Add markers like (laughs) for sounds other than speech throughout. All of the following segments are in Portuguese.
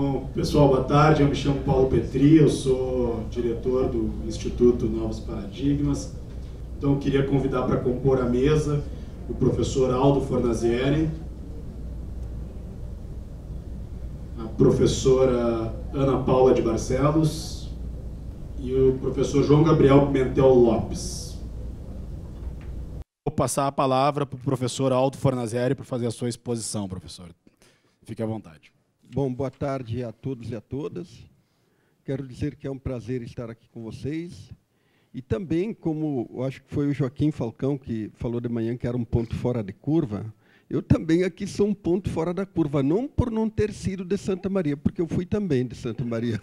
Bom, pessoal, boa tarde. Eu me chamo Paulo Petri, eu sou diretor do Instituto Novos Paradigmas. Então, eu queria convidar para compor a mesa o professor Aldo Fornazieri, a professora Ana Paula de Barcelos e o professor João Gabriel Pimentel Lopes. Vou passar a palavra para o professor Aldo Fornazieri para fazer a sua exposição, professor. Fique à vontade. Bom, boa tarde a todos e a todas. Quero dizer que é um prazer estar aqui com vocês. E também, como acho que foi o Joaquim Falcão que falou de manhã que era um ponto fora de curva, eu também aqui sou um ponto fora da curva, não por não ter sido de Santa Maria, porque eu fui também de Santa Maria.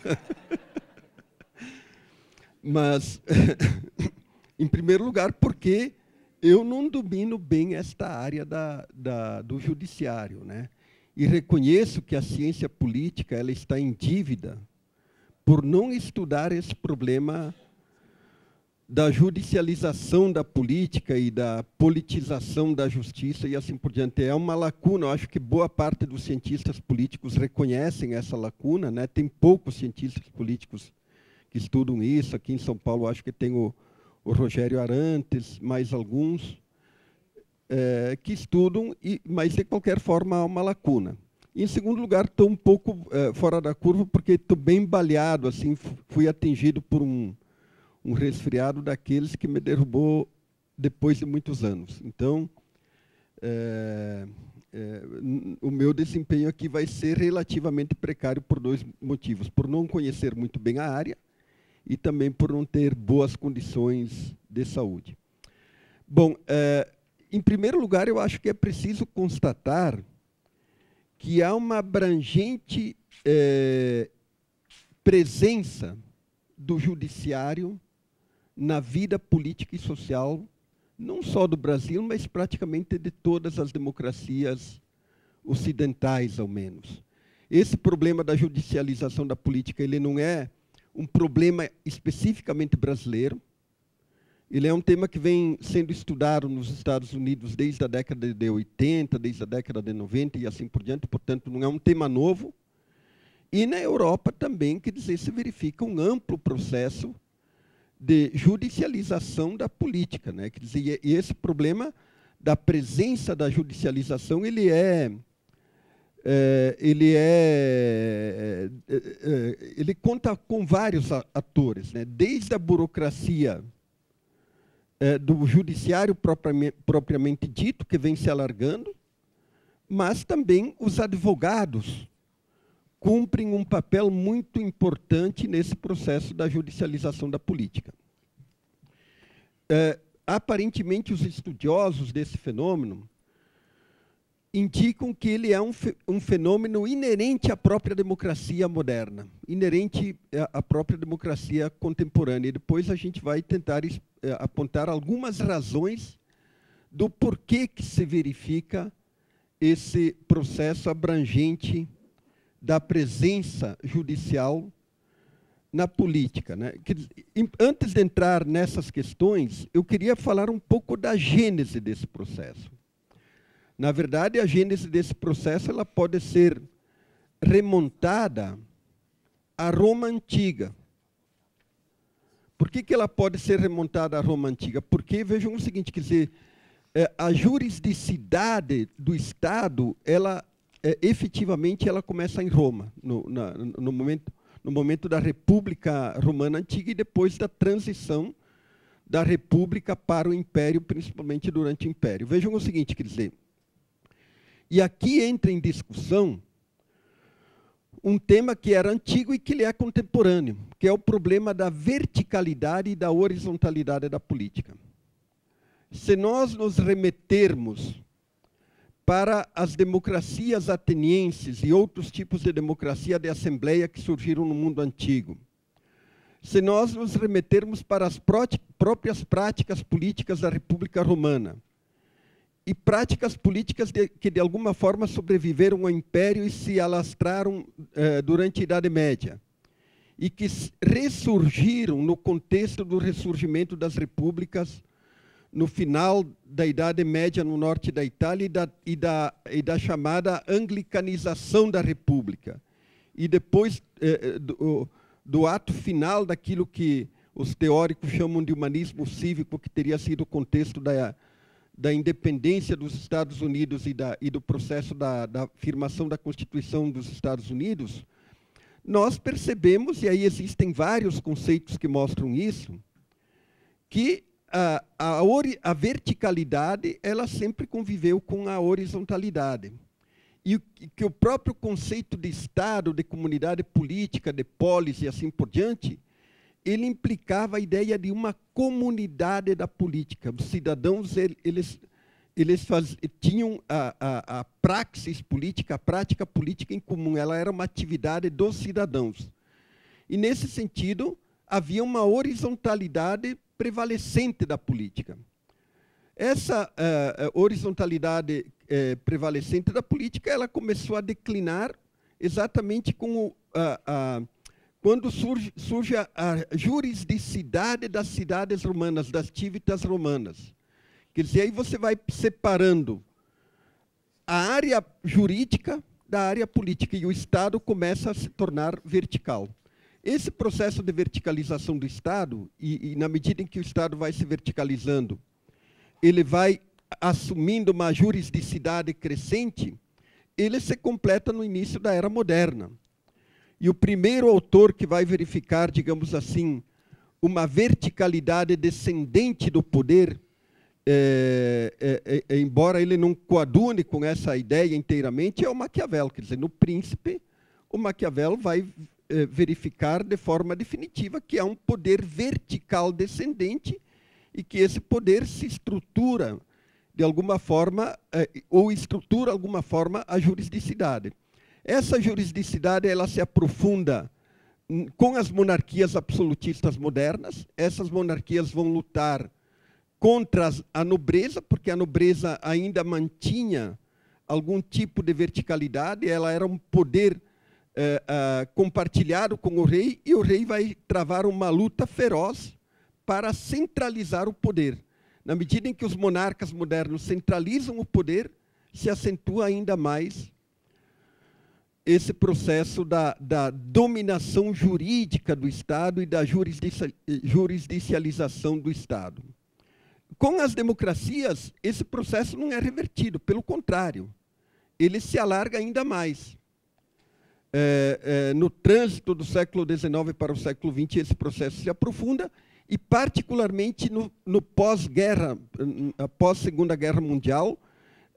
(laughs) Mas, (laughs) em primeiro lugar, porque eu não domino bem esta área da, da, do judiciário. Né? e reconheço que a ciência política ela está em dívida por não estudar esse problema da judicialização da política e da politização da justiça e assim por diante. É uma lacuna, eu acho que boa parte dos cientistas políticos reconhecem essa lacuna, né? tem poucos cientistas políticos que estudam isso. Aqui em São Paulo, acho que tem o, o Rogério Arantes, mais alguns é, que estudam, e, mas de qualquer forma há uma lacuna. em segundo lugar, estou um pouco é, fora da curva, porque estou bem baleado, assim, fui atingido por um, um resfriado daqueles que me derrubou depois de muitos anos. Então, é, é, o meu desempenho aqui vai ser relativamente precário por dois motivos: por não conhecer muito bem a área e também por não ter boas condições de saúde. Bom, é, em primeiro lugar, eu acho que é preciso constatar que há uma abrangente é, presença do judiciário na vida política e social, não só do Brasil, mas praticamente de todas as democracias ocidentais, ao menos. Esse problema da judicialização da política, ele não é um problema especificamente brasileiro, ele é um tema que vem sendo estudado nos Estados Unidos desde a década de 80, desde a década de 90 e assim por diante, portanto, não é um tema novo. E na Europa também, quer dizer, se verifica um amplo processo de judicialização da política. Né? Quer dizer, e é, esse problema da presença da judicialização, ele é, é, ele é, é, é ele conta com vários atores, né? desde a burocracia eh, do judiciário propriamente, dito, que vem se alargando, mas também os advogados cumprem um papel muito importante nesse processo da judicialização da política. É, aparentemente, os estudiosos desse fenômeno indicam que ele é um, um fenômeno inerente à própria democracia moderna, inerente eh, à própria democracia contemporânea. E depois a gente vai tentar explicar eh, apontar algumas razões do porquê que se verifica esse processo abrangente da presença judicial na política. Né? Antes de entrar nessas questões, eu queria falar um pouco da gênese desse processo. Na verdade, a gênese desse processo ela pode ser remontada à Roma antiga. Por que, que ela pode ser remontada à Roma Antiga? Porque, vejam o seguinte, quer dizer, é, a jurisdicidade do Estado, ela é, efetivamente ela começa em Roma, no, na, no, momento, no momento da República Romana Antiga e depois da transição da República para o Império, principalmente durante o Império. Vejam o seguinte, quer dizer, e aqui entra em discussão um tema que era antigo e que lhe é contemporâneo, que é o problema da verticalidade e da horizontalidade da política. Se nós nos remetermos para as democracias atenienses e outros tipos de democracia de assembleia que surgiram no mundo antigo, se nós nos remetermos para as próprias práticas políticas da República Romana, e práticas políticas de, que, de alguma forma, sobreviveram ao Império e se alastraram eh, durante a Idade Média, e que ressurgiram no contexto do ressurgimento das repúblicas no final da Idade Média no norte da Itália e da, e da, e da chamada anglicanização da República. E depois eh, eh do, do ato final daquilo que os teóricos chamam de humanismo cívico, que teria sido o contexto da, da independência dos Estados Unidos e, da, e do processo da, da afirmação da Constituição dos Estados Unidos, nós percebemos, e aí existem vários conceitos que mostram isso, que a, a, a, verticalidade ela sempre conviveu com a horizontalidade. E que o próprio conceito de Estado, de comunidade política, de polis e assim por diante, ele implicava a ideia de uma comunidade da política. Os cidadãos, eles, eles faz, tinham a, a, a praxis política, a prática política em comum, ela era uma atividade dos cidadãos. E, nesse sentido, havia uma horizontalidade prevalecente da política. Essa uh, horizontalidade uh, prevalecente da política ela começou a declinar exatamente com a uh, quando surge, surge a, a jurisdicidade das cidades romanas, das tívitas romanas. Quer dizer, aí você vai separando a área jurídica da área política e o Estado começa a se tornar vertical. Esse processo de verticalização do Estado, e, e na medida em que o Estado vai se verticalizando, ele vai assumindo uma jurisdicidade crescente, ele se completa no início da Era Moderna e o primeiro autor que vai verificar, digamos assim, uma verticalidade descendente do poder, é, é, é, é, embora ele não coadune com essa ideia inteiramente, é o Maquiavel. Quer dizer, no Príncipe, o Maquiavel vai é, verificar de forma definitiva que há um poder vertical descendente e que esse poder se estrutura de alguma forma, é, ou estrutura alguma forma a juridicidade. Essa jurisdicidade ela se aprofunda com as monarquias absolutistas modernas. Essas monarquias vão lutar contra a nobreza, porque a nobreza ainda mantinha algum tipo de verticalidade, ela era um poder eh, ah, compartilhado com o rei, e o rei vai travar uma luta feroz para centralizar o poder. Na medida em que os monarcas modernos centralizam o poder, se acentua ainda mais esse processo da, da dominação jurídica do Estado e da jurisdicialização do Estado. Com as democracias, esse processo não é revertido, pelo contrário, ele se alarga ainda mais. É, é, no trânsito do século XIX para o século XX, esse processo se aprofunda, e particularmente no, no pós-guerra, após Segunda Guerra Mundial,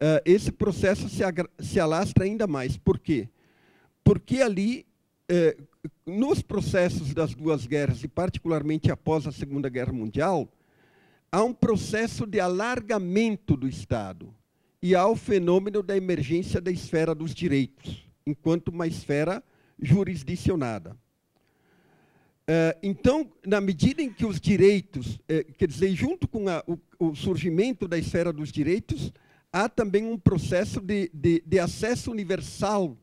é, esse processo se, se alastra ainda mais. Por quê? porque ali, eh, nos processos das duas guerras, e particularmente após a Segunda Guerra Mundial, há um processo de alargamento do Estado e há o fenômeno da emergência da esfera dos direitos, enquanto uma esfera jurisdicionada. Eh, então, na medida em que os direitos, eh, quer dizer, junto com a, o, o, surgimento da esfera dos direitos, há também um processo de, de, de acesso universal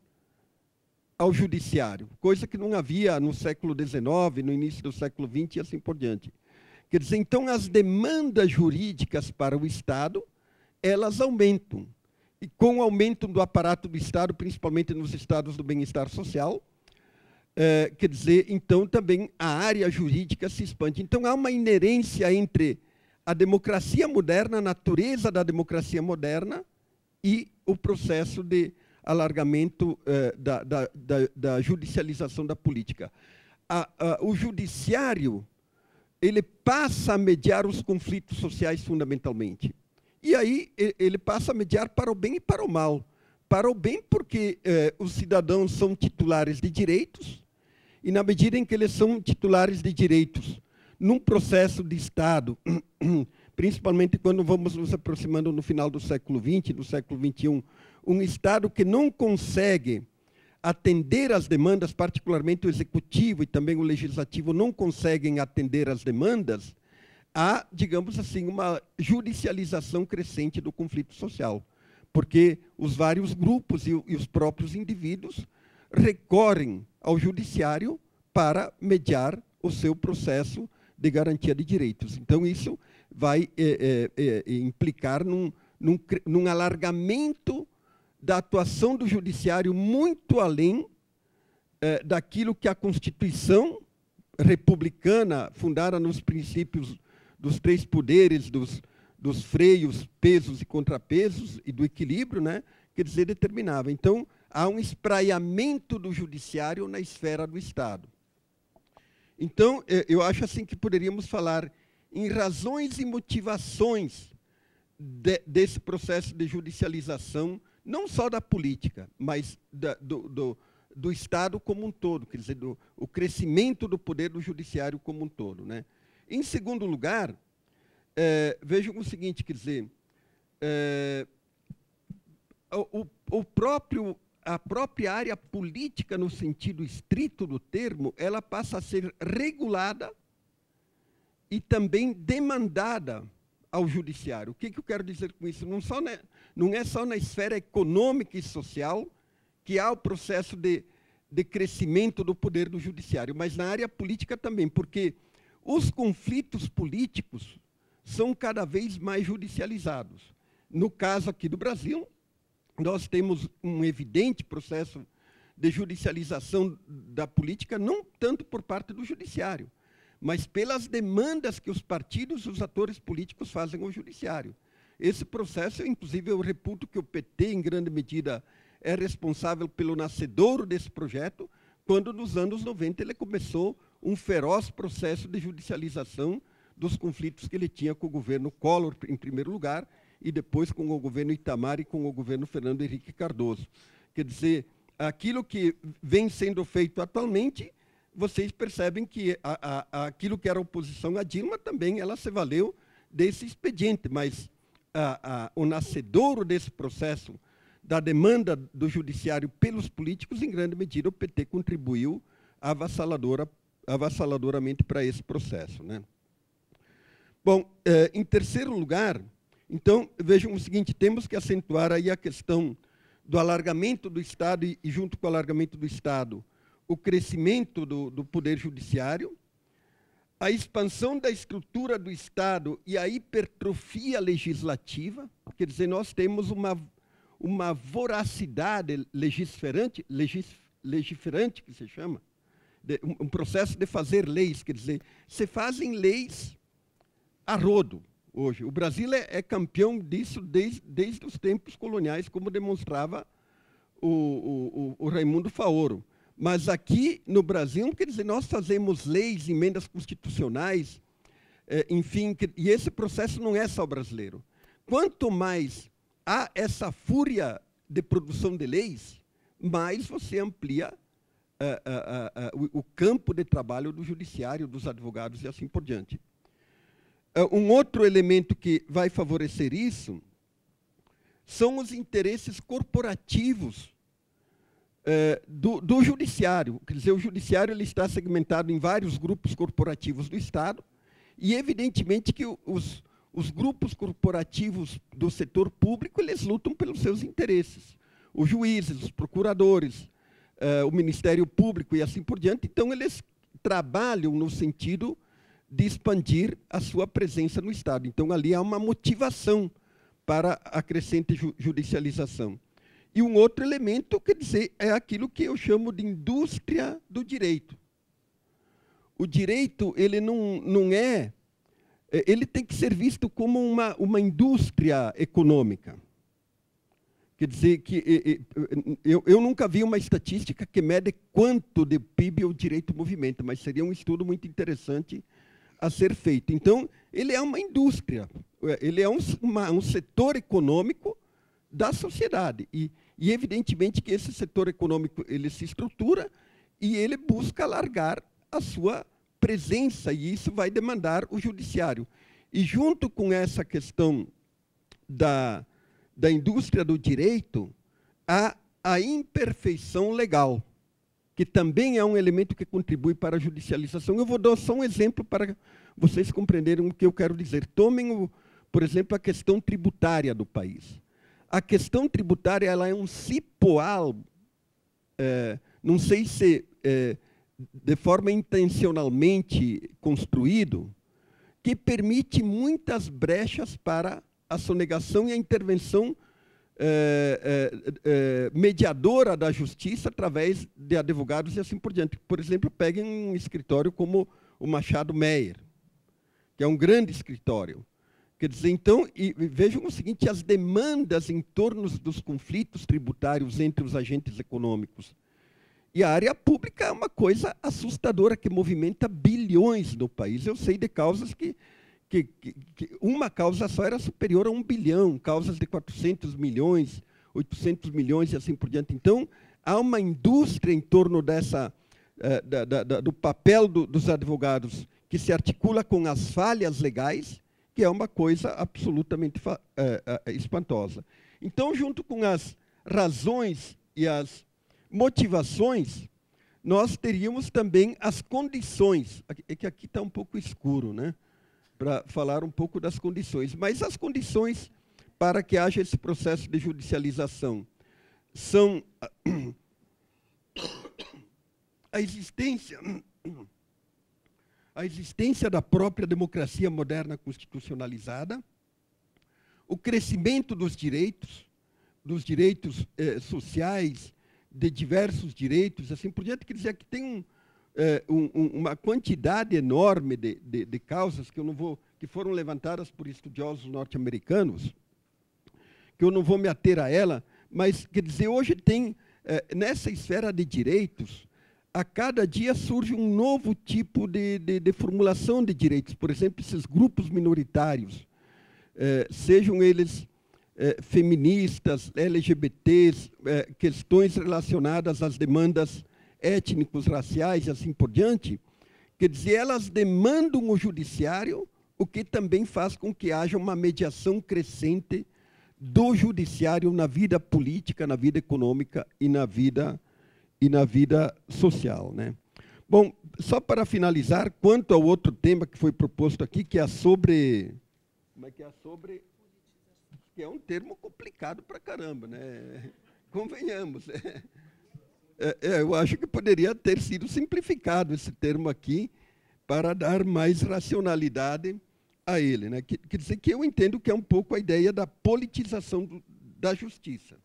ao judiciário, coisa que não havia no século XIX, no início do século XX e assim por diante. Quer dizer, então as demandas jurídicas para o Estado, elas aumentam. E com o aumento do aparato do Estado, principalmente nos estados do bem-estar social, eh, quer dizer, então também a área jurídica se expande. Então há uma inerência entre a democracia moderna, a natureza da democracia moderna e o processo de alargamento eh, da, da, da, da, judicialização da política. A, a, o judiciário ele passa a mediar os conflitos sociais fundamentalmente. E aí ele passa a mediar para o bem e para o mal. Para o bem, porque eh, os cidadãos são titulares de direitos, e na medida em que eles são titulares de direitos, num processo de Estado (clears throat) eh, principalmente quando vamos nos aproximando no final do século XX, do século XXI, um Estado que não consegue atender às demandas, particularmente o executivo e também o legislativo não conseguem atender às demandas, há, digamos assim, uma judicialização crescente do conflito social, porque os vários grupos e, e os próprios indivíduos recorrem ao judiciário para mediar o seu processo de garantia de direitos. Então, isso vai é, é, é, implicar num, num, num alargamento da atuação do judiciário muito além eh, daquilo que a Constituição republicana, fundada nos princípios dos três poderes, dos, dos freios, pesos e contrapesos e do equilíbrio, né, quer dizer, determinava. Então, há um espraiamento do judiciário na esfera do Estado. Então, eh, eu acho assim que poderíamos falar em razões e motivações de, desse processo de judicialização, não só da política, mas da, do, do, do, Estado como um todo, quer dizer, do, o crescimento do poder do judiciário como um todo. Né? Em segundo lugar, é, vejam o seguinte, quer dizer, é, o, o próprio a própria área política, no sentido estrito do termo, ela passa a ser regulada e também demandada ao judiciário. O que, é que eu quero dizer com isso? Não, só não é só na esfera econômica e social que há o processo de, de crescimento do poder do judiciário, mas na área política também, porque os conflitos políticos são cada vez mais judicializados. No caso aqui do Brasil, nós temos um evidente processo de judicialização da política, não tanto por parte do judiciário, mas pelas demandas que os partidos, os atores políticos fazem ao judiciário. Esse processo, inclusive, eu reputo que o PT, em grande medida, é responsável pelo nascedouro desse projeto, quando nos anos 90 ele começou um feroz processo de judicialização dos conflitos que ele tinha com o governo Collor, em primeiro lugar, e depois com o governo Itamar e com o governo Fernando Henrique Cardoso. Quer dizer, aquilo que vem sendo feito atualmente vocês percebem que a, a, aquilo que era oposição à Dilma também ela se valeu desse expediente, mas a, o nascedouro desse processo da demanda do judiciário pelos políticos, em grande medida o PT contribuiu avassaladora, avassaladoramente para esse processo. Né? Bom, eh, em terceiro lugar, então, vejam o seguinte, temos que acentuar aí a questão do alargamento do Estado e, junto com o alargamento do Estado, o crescimento do, do poder judiciário, a expansão da estrutura do Estado e a hipertrofia legislativa, quer dizer, nós temos uma, uma voracidade legisferante, legis, legiferante que se chama, de, um processo de fazer leis, quer dizer, se fazem leis a rodo hoje. O Brasil é, é campeão disso desde, desde os tempos coloniais, como demonstrava o, o, o Raimundo Faoro. Mas aqui no Brasil, quer dizer, nós fazemos leis, emendas constitucionais, eh, enfim, e esse processo não é só brasileiro. Quanto mais há essa fúria de produção de leis, mais você amplia uh, uh, uh, o, o campo de trabalho do judiciário, dos advogados e assim por diante. Eh, um outro elemento que vai favorecer isso são os interesses corporativos eh, do, do judiciário. Quer dizer, o judiciário ele está segmentado em vários grupos corporativos do Estado, e evidentemente que os, os grupos corporativos do setor público eles lutam pelos seus interesses. Os juízes, os procuradores, eh, o Ministério Público e assim por diante. Então, eles trabalham no sentido de expandir a sua presença no Estado. Então, ali há uma motivação para a crescente judicialização. E um outro elemento, quer dizer, é aquilo que eu chamo de indústria do direito. O direito, ele não, não é. é ele tem que ser visto como uma, uma indústria econômica. Quer dizer que eu, eu nunca vi uma estatística que mede quanto de PIB é o direito movimenta mas seria um estudo muito interessante a ser feito. Então, ele é uma indústria, é, ele é um, uma, um setor econômico da sociedade. E, e evidentemente que esse setor econômico ele se estrutura e ele busca alargar a sua presença e isso vai demandar o judiciário. E junto com essa questão da, da indústria do direito, há a imperfeição legal, que também é um elemento que contribui para a judicialização. Eu vou dar só um exemplo para vocês compreenderem o que eu quero dizer. Tomem, o, por exemplo, a questão tributária do país a questão tributária ela é um cipoal, é, não sei se é, de forma intencionalmente construído, que permite muitas brechas para a sonegação e a intervenção é, é, é mediadora da justiça através de advogados e assim por diante. Por exemplo, peguem um escritório como o Machado Meyer, que é um grande escritório Quer dizer, então, e vejam o seguinte: as demandas em torno dos conflitos tributários entre os agentes econômicos. E a área pública é uma coisa assustadora que movimenta bilhões no país. Eu sei de causas que, que, que, que uma causa só era superior a um bilhão, causas de 400 milhões, 800 milhões e assim por diante. Então, há uma indústria em torno dessa, eh, da, da, da, do papel do, dos advogados que se articula com as falhas legais que é uma coisa absolutamente é, é, é, espantosa. Então, junto com as razões e as motivações, nós teríamos também as condições. É que aqui está um pouco escuro, né? Para falar um pouco das condições. Mas as condições para que haja esse processo de judicialização são a (coughs) existência a existência da própria democracia moderna constitucionalizada, o crescimento dos direitos, dos direitos eh, sociais, de diversos direitos, assim por diante, quer dizer que tem um, eh, um, uma quantidade enorme de, de, de causas que eu não vou que foram levantadas por estudiosos norte-americanos, que eu não vou me ater a ela, mas quer dizer hoje tem eh, nessa esfera de direitos a cada dia surge um novo tipo de, de, de formulação de direitos. Por exemplo, esses grupos minoritários, eh, sejam eles eh, feministas, LGBTs, eh, questões relacionadas às demandas étnicos, raciais e assim por diante, quer dizer, elas demandam o judiciário, o que também faz com que haja uma mediação crescente do judiciário na vida política, na vida econômica e na vida e na vida social. Né? Bom, só para finalizar, quanto ao outro tema que foi proposto aqui, que é a sobre. Como é que é a sobre. Que é um termo complicado para caramba, né? (laughs) Convenhamos. Né? É, é, eu acho que poderia ter sido simplificado esse termo aqui para dar mais racionalidade a ele. Né? Quer dizer que eu entendo que é um pouco a ideia da politização do, da justiça.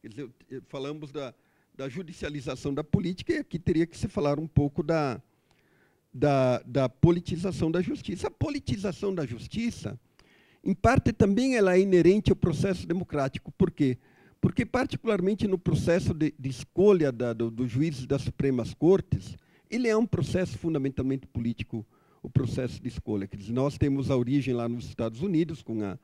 Quer dizer, falamos da, da judicialização da política, e aqui teria que se falar um pouco da, da, da politização da justiça. A politização da justiça, em parte, também ela é inerente ao processo democrático. Por quê? Porque, particularmente no processo de, de escolha da, do, do juízes das Supremas Cortes, ele é um processo fundamentalmente político, o processo de escolha. Quer dizer, nós temos a origem lá nos Estados Unidos, com a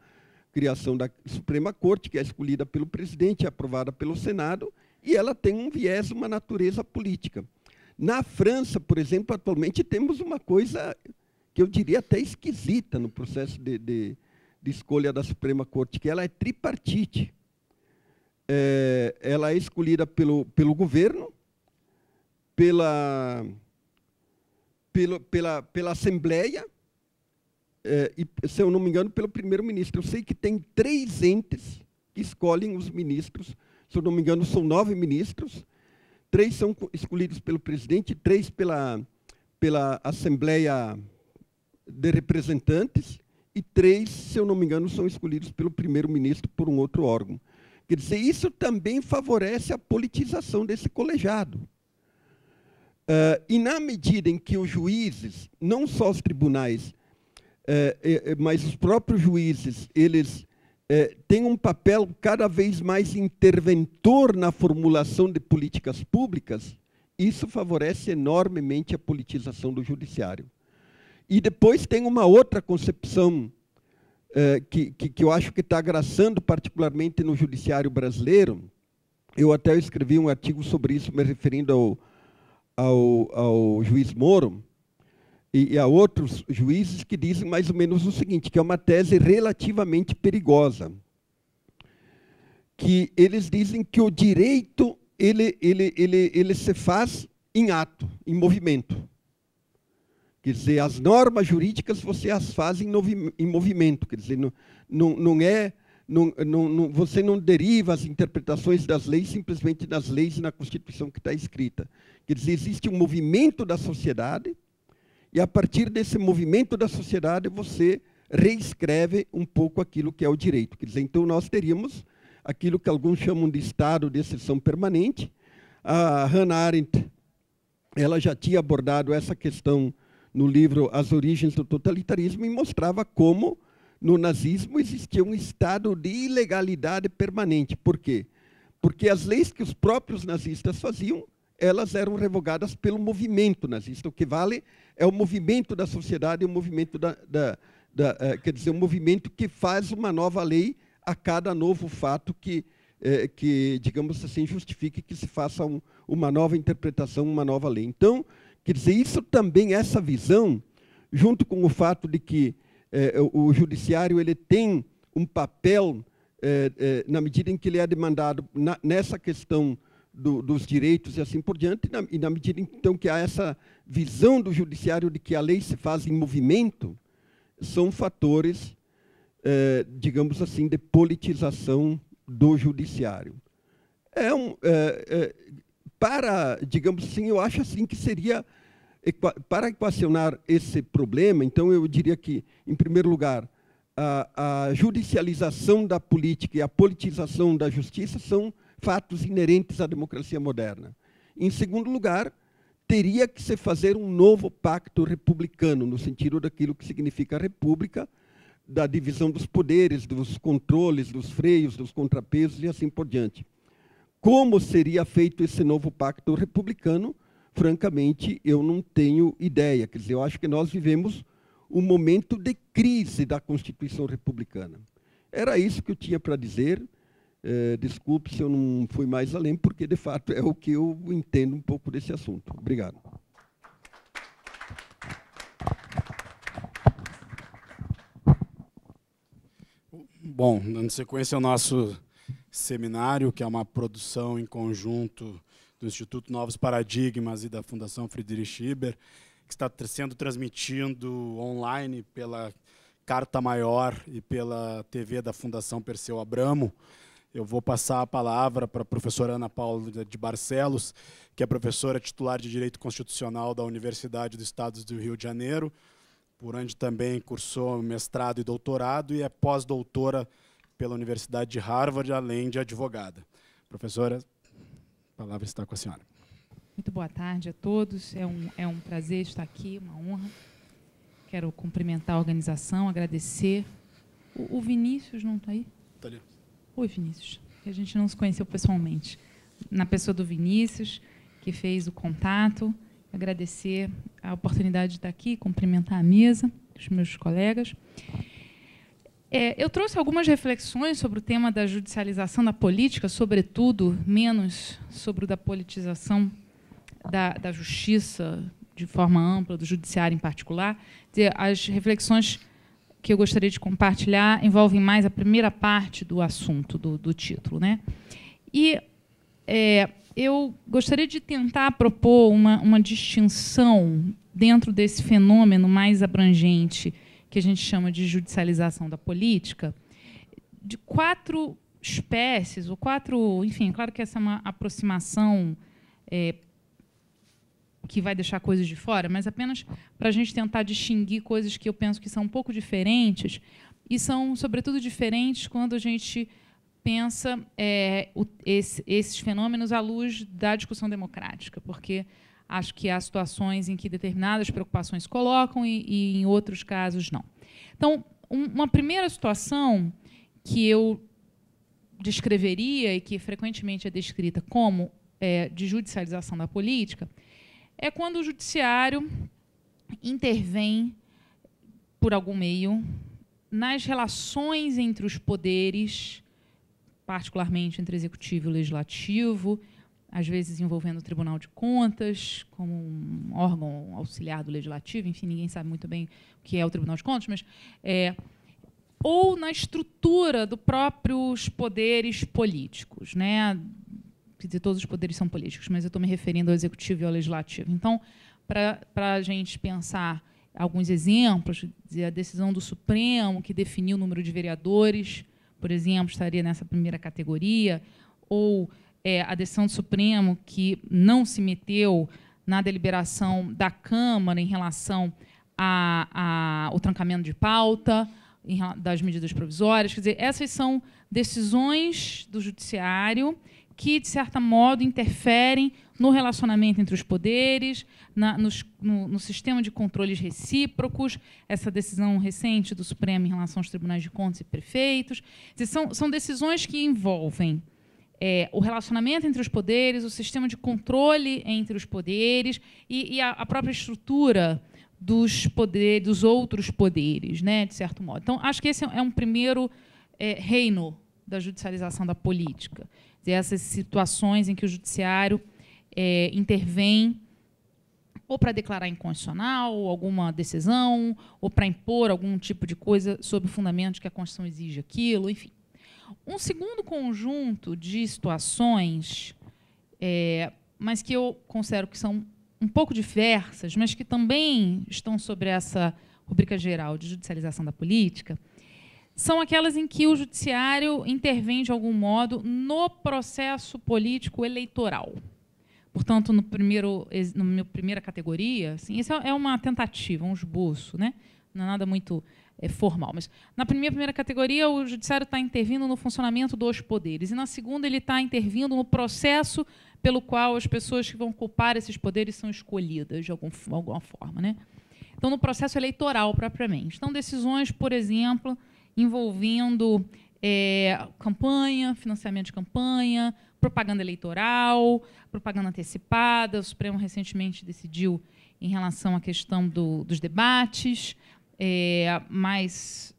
criação da Suprema Corte, que é escolhida pelo presidente, aprovada pelo Senado, e ela tem um viés, uma natureza política. Na França, por exemplo, atualmente temos uma coisa que eu diria até esquisita no processo de, de, de escolha da Suprema Corte, que ela é tripartite. É, ela é escolhida pelo, pelo governo, pela, pelo, pela, pela Assembleia é, e, se eu não me engano, pelo primeiro-ministro. Eu sei que tem três entes que escolhem os ministros se eu não me engano, são nove ministros, três são escolhidos pelo presidente, três pela, pela Assembleia de Representantes, e três, se eu não me engano, são escolhidos pelo primeiro-ministro por um outro órgão. Quer dizer, isso também favorece a politização desse colegiado. Uh, e na medida em que os juízes, não só os tribunais, uh, mas os próprios juízes, eles é, tem um papel cada vez mais interventor na formulação de políticas públicas, isso favorece enormemente a politização do judiciário. E depois tem uma outra concepção é, que, que, que eu acho que está agraçando particularmente no judiciário brasileiro. Eu até escrevi um artigo sobre isso, me referindo ao, ao, ao juiz Moro, e, e há outros juízes que dizem mais ou menos o seguinte, que é uma tese relativamente perigosa, que eles dizem que o direito ele, ele, ele, ele se faz em ato, em movimento. Quer dizer, as normas jurídicas você as faz em, em movimento, quer dizer, não, não, não é não, não, não, você não deriva as interpretações das leis simplesmente das leis e na Constituição que está escrita. Quer dizer, existe um movimento da sociedade e a partir desse movimento da sociedade você reescreve um pouco aquilo que é o direito. Quer dizer, então nós teríamos aquilo que alguns chamam de estado de exceção permanente. A Hannah Arendt ela já tinha abordado essa questão no livro As Origens do Totalitarismo e mostrava como no nazismo existia um estado de ilegalidade permanente. Por quê? Porque as leis que os próprios nazistas faziam elas eram revogadas pelo movimento nazista. O que vale é o movimento da sociedade, o movimento da, da, da eh, quer dizer, o movimento que faz uma nova lei a cada novo fato que, eh, que digamos assim, justifique que se faça um, uma nova interpretação, uma nova lei. Então, quer dizer, isso também, essa visão, junto com o fato de que eh, o judiciário ele tem um papel eh, eh, na medida em que ele é demandado na, nessa questão do, dos direitos e assim por diante, na, e na medida então que há essa visão do judiciário de que a lei se faz em movimento, são fatores, eh, digamos assim, de politização do judiciário. É um, eh, eh, para, digamos assim, eu acho assim que seria para equacionar esse problema, então eu diria que, em primeiro lugar, a, a judicialização da política e a politização da justiça são fatos inerentes à democracia moderna. Em segundo lugar, teria que se fazer um novo pacto republicano, no sentido daquilo que significa a república, da divisão dos poderes, dos controles, dos freios, dos contrapesos e assim por diante. Como seria feito esse novo pacto republicano? Francamente, eu não tenho ideia. Quer dizer, eu acho que nós vivemos um momento de crise da Constituição republicana. Era isso que eu tinha para dizer. É, desculpe se eu não fui mais além, porque de fato é o que eu entendo um pouco desse assunto. Obrigado. Bom, dando sequência ao nosso seminário, que é uma produção em conjunto do Instituto Novos Paradigmas e da Fundação Friedrich Schieber, que está sendo transmitido online pela Carta Maior e pela TV da Fundação Perseu Abramo. Eu vou passar a palavra para a professora Ana Paula de Barcelos, que é professora titular de Direito Constitucional da Universidade do Estado do Rio de Janeiro, por onde também cursou mestrado e doutorado e é pós-doutora pela Universidade de Harvard, além de advogada. Professora, a palavra está com a senhora. Muito boa tarde a todos. É um, é um prazer estar aqui, uma honra. Quero cumprimentar a organização, agradecer. O, o Vinícius não está aí? Está ali. Oi, Vinícius. A gente não se conheceu pessoalmente. Na pessoa do Vinícius, que fez o contato, agradecer a oportunidade de estar aqui, cumprimentar a mesa, os meus colegas. É, eu trouxe algumas reflexões sobre o tema da judicialização da política, sobretudo, menos sobre o da politização da, da justiça de forma ampla, do judiciário em particular. As reflexões que eu gostaria de compartilhar envolvem mais a primeira parte do assunto, do, do título. Né? E é, eu gostaria de tentar propor uma, uma distinção dentro desse fenômeno mais abrangente que a gente chama de judicialização da política, de quatro espécies, ou quatro, enfim, claro que essa é uma aproximação é, que vai deixar coisas de fora, mas apenas para a gente tentar distinguir coisas que eu penso que são um pouco diferentes e são, sobretudo, diferentes quando a gente pensa é, o, esse, esses fenômenos à luz da discussão democrática, porque acho que há situações em que determinadas preocupações colocam e, e em outros casos não. Então, um, uma primeira situação que eu descreveria e que frequentemente é descrita como é, de judicialização da política é quando o judiciário intervém por algum meio nas relações entre os poderes, particularmente entre executivo e legislativo, às vezes envolvendo o Tribunal de Contas como um órgão auxiliar do legislativo, enfim, ninguém sabe muito bem o que é o Tribunal de Contas, mas é, ou na estrutura dos próprios poderes políticos, né? quer dizer, todos os poderes são políticos, mas eu estou me referindo ao executivo e ao legislativo. Então, para a gente pensar alguns exemplos, dizer, a decisão do Supremo, que definiu o número de vereadores, por exemplo, estaria nessa primeira categoria, ou é, a decisão do Supremo, que não se meteu na deliberação da Câmara em relação ao trancamento de pauta, das medidas provisórias. Quer dizer, essas são decisões do Judiciário que, de certo modo, interferem no relacionamento entre os poderes, na, nos, no, no, sistema de controles recíprocos, essa decisão recente do Supremo em relação aos tribunais de contas e prefeitos. São, são decisões que envolvem é, o relacionamento entre os poderes, o sistema de controle entre os poderes e, e a, a, própria estrutura dos poderes, dos outros poderes, né, de certo modo. Então, acho que esse é um primeiro é, reino da judicialização da política dessas situações em que o judiciário é, intervém ou para declarar inconstitucional alguma decisão, ou para impor algum tipo de coisa sob o fundamento que a Constituição exige aquilo, enfim. Um segundo conjunto de situações, é, mas que eu considero que são um pouco diversas, mas que também estão sobre essa rubrica geral de judicialização da política, são aquelas em que o judiciário intervém de algum modo no processo político eleitoral. Portanto, no primeiro, na primeira categoria, assim, isso é, é uma tentativa, um esboço, né? não é nada muito é, formal. Mas na primeira, primeira categoria, o judiciário está intervindo no funcionamento dos poderes. E na segunda, ele está intervindo no processo pelo qual as pessoas que vão ocupar esses poderes são escolhidas de algum, alguma forma. Né? Então, no processo eleitoral, propriamente. Então, decisões, por exemplo, envolvendo é, campanha, financiamento de campanha, propaganda eleitoral, propaganda antecipada. O Supremo recentemente decidiu em relação à questão do, dos debates, é, mais,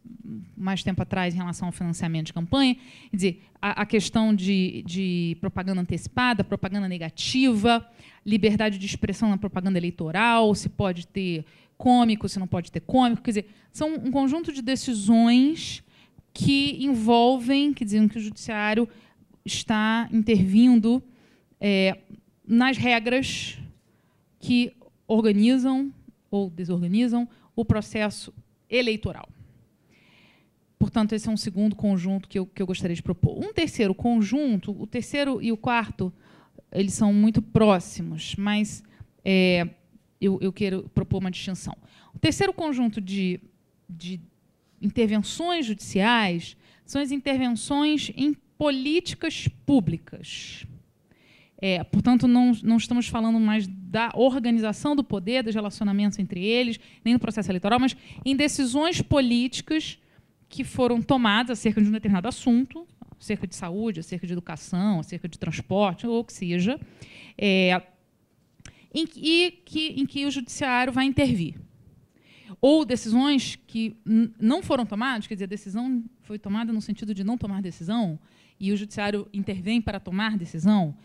mais tempo atrás em relação ao financiamento de campanha. Quer dizer, a, a questão de, de propaganda antecipada, propaganda negativa, liberdade de expressão na propaganda eleitoral, se pode ter cômico, se não pode ter cômico. Quer dizer, são um conjunto de decisões que envolvem, que dizem que o judiciário está intervindo é, nas regras que organizam ou desorganizam o processo eleitoral. Portanto, esse é um segundo conjunto que eu, que eu gostaria de propor. Um terceiro conjunto, o terceiro e o quarto, eles são muito próximos, mas é, eu, eu quero propor uma distinção. O terceiro conjunto de, de intervenções judiciais são as intervenções em políticas públicas. É, portanto, não, não estamos falando mais da organização do poder, dos relacionamentos entre eles, nem do processo eleitoral, mas em decisões políticas que foram tomadas acerca de um determinado assunto, acerca de saúde, acerca de educação, acerca de transporte, ou o que seja, é, em que, que, em que o judiciário vai intervir. Ou decisões que não foram tomadas, quer dizer, a decisão foi tomada no sentido de não tomar decisão, e o judiciário intervém para tomar decisão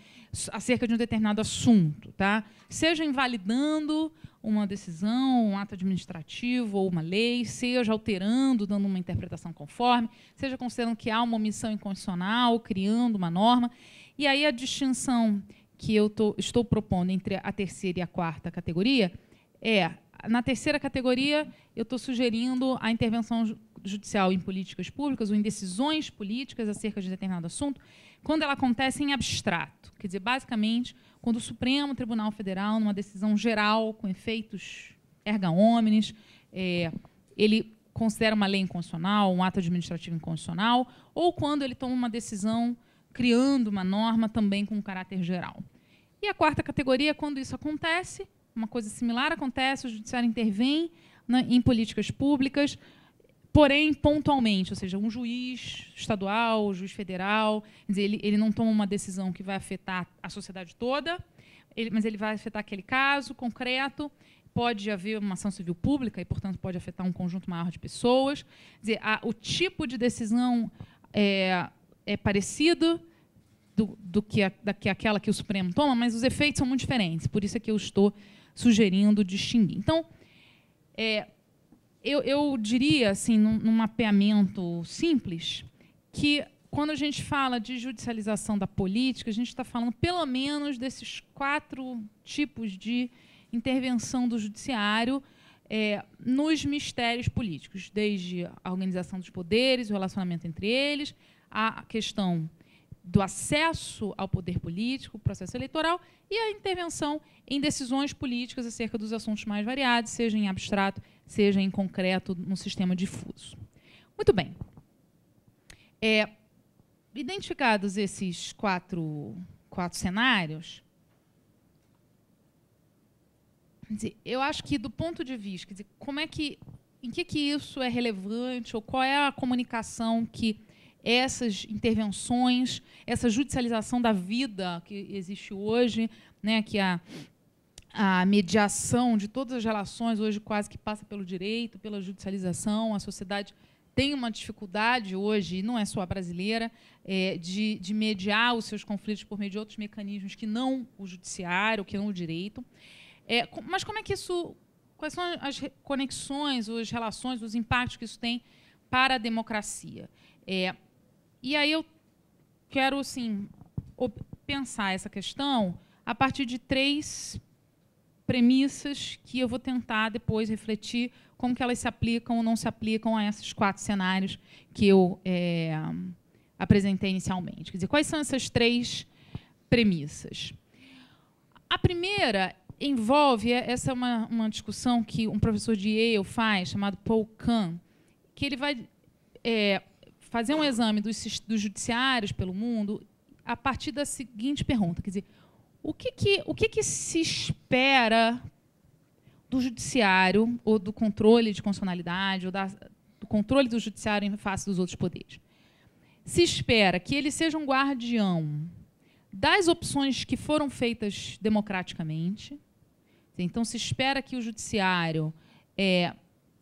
acerca de um determinado assunto, tá? Seja invalidando uma decisão, um ato administrativo ou uma lei, seja alterando, dando uma interpretação conforme, seja considerando que há uma omissão incondicional, criando uma norma. E aí a distinção que eu tô, estou propondo entre a terceira e a quarta categoria é, na terceira categoria, eu estou sugerindo a intervenção judicial em políticas públicas ou em decisões políticas acerca de determinado assunto, quando ela acontece em abstrato. Quer dizer, basicamente, quando o Supremo Tribunal Federal, numa decisão geral, com efeitos erga omnes, é, ele considera uma lei inconstitucional, um ato administrativo inconstitucional, ou quando ele toma uma decisão criando uma norma também com caráter geral. E a quarta categoria, quando isso acontece, uma coisa similar acontece, o judiciário intervém né, em políticas públicas, porém pontualmente, ou seja, um juiz estadual, um juiz federal, dizer, ele, ele não toma uma decisão que vai afetar a sociedade toda, ele, mas ele vai afetar aquele caso concreto, pode haver uma ação civil pública e, portanto, pode afetar um conjunto maior de pessoas. Dizer, a, o tipo de decisão é, é parecido, do, do que, a, da, que aquela que o Supremo toma, mas os efeitos são muito diferentes. Por isso é que eu estou sugerindo distinguir. Então, é, eu, eu, diria, assim, num, num mapeamento simples, que quando a gente fala de judicialização da política, a gente está falando pelo menos desses quatro tipos de intervenção do judiciário é, nos mistérios políticos, desde a organização dos poderes, o relacionamento entre eles, a questão do acesso ao poder político, processo eleitoral e a intervenção em decisões políticas acerca dos assuntos mais variados, seja em abstrato, seja em concreto, num sistema difuso. Muito bem. É, identificados esses quatro, quatro cenários, eu acho que do ponto de vista, como é que, em que, que isso é relevante ou qual é a comunicação que essas intervenções, essa judicialização da vida que existe hoje, né, que a, a mediação de todas as relações hoje quase que passa pelo direito, pela judicialização, a sociedade tem uma dificuldade hoje, não é só a brasileira, é, de, de mediar os seus conflitos por meio de outros mecanismos que não o judiciário, que não o direito. É, mas como é que isso, quais são as conexões, as relações, os impactos que isso tem para a democracia? É, e aí eu quero, assim, pensar essa questão a partir de três premissas que eu vou tentar depois refletir como que elas se aplicam ou não se aplicam a esses quatro cenários que eu é, apresentei inicialmente. Quer dizer, quais são essas três premissas? A primeira envolve, essa é uma, uma discussão que um professor de Yale faz, chamado Paul Kahn, que ele vai é, fazer um exame dos, dos judiciários pelo mundo a partir da seguinte pergunta, quer dizer, o que, que, o que, que se espera do judiciário ou do controle de constitucionalidade ou da, do controle do judiciário em face dos outros poderes? Se espera que ele seja um guardião das opções que foram feitas democraticamente. Então, se espera que o judiciário é,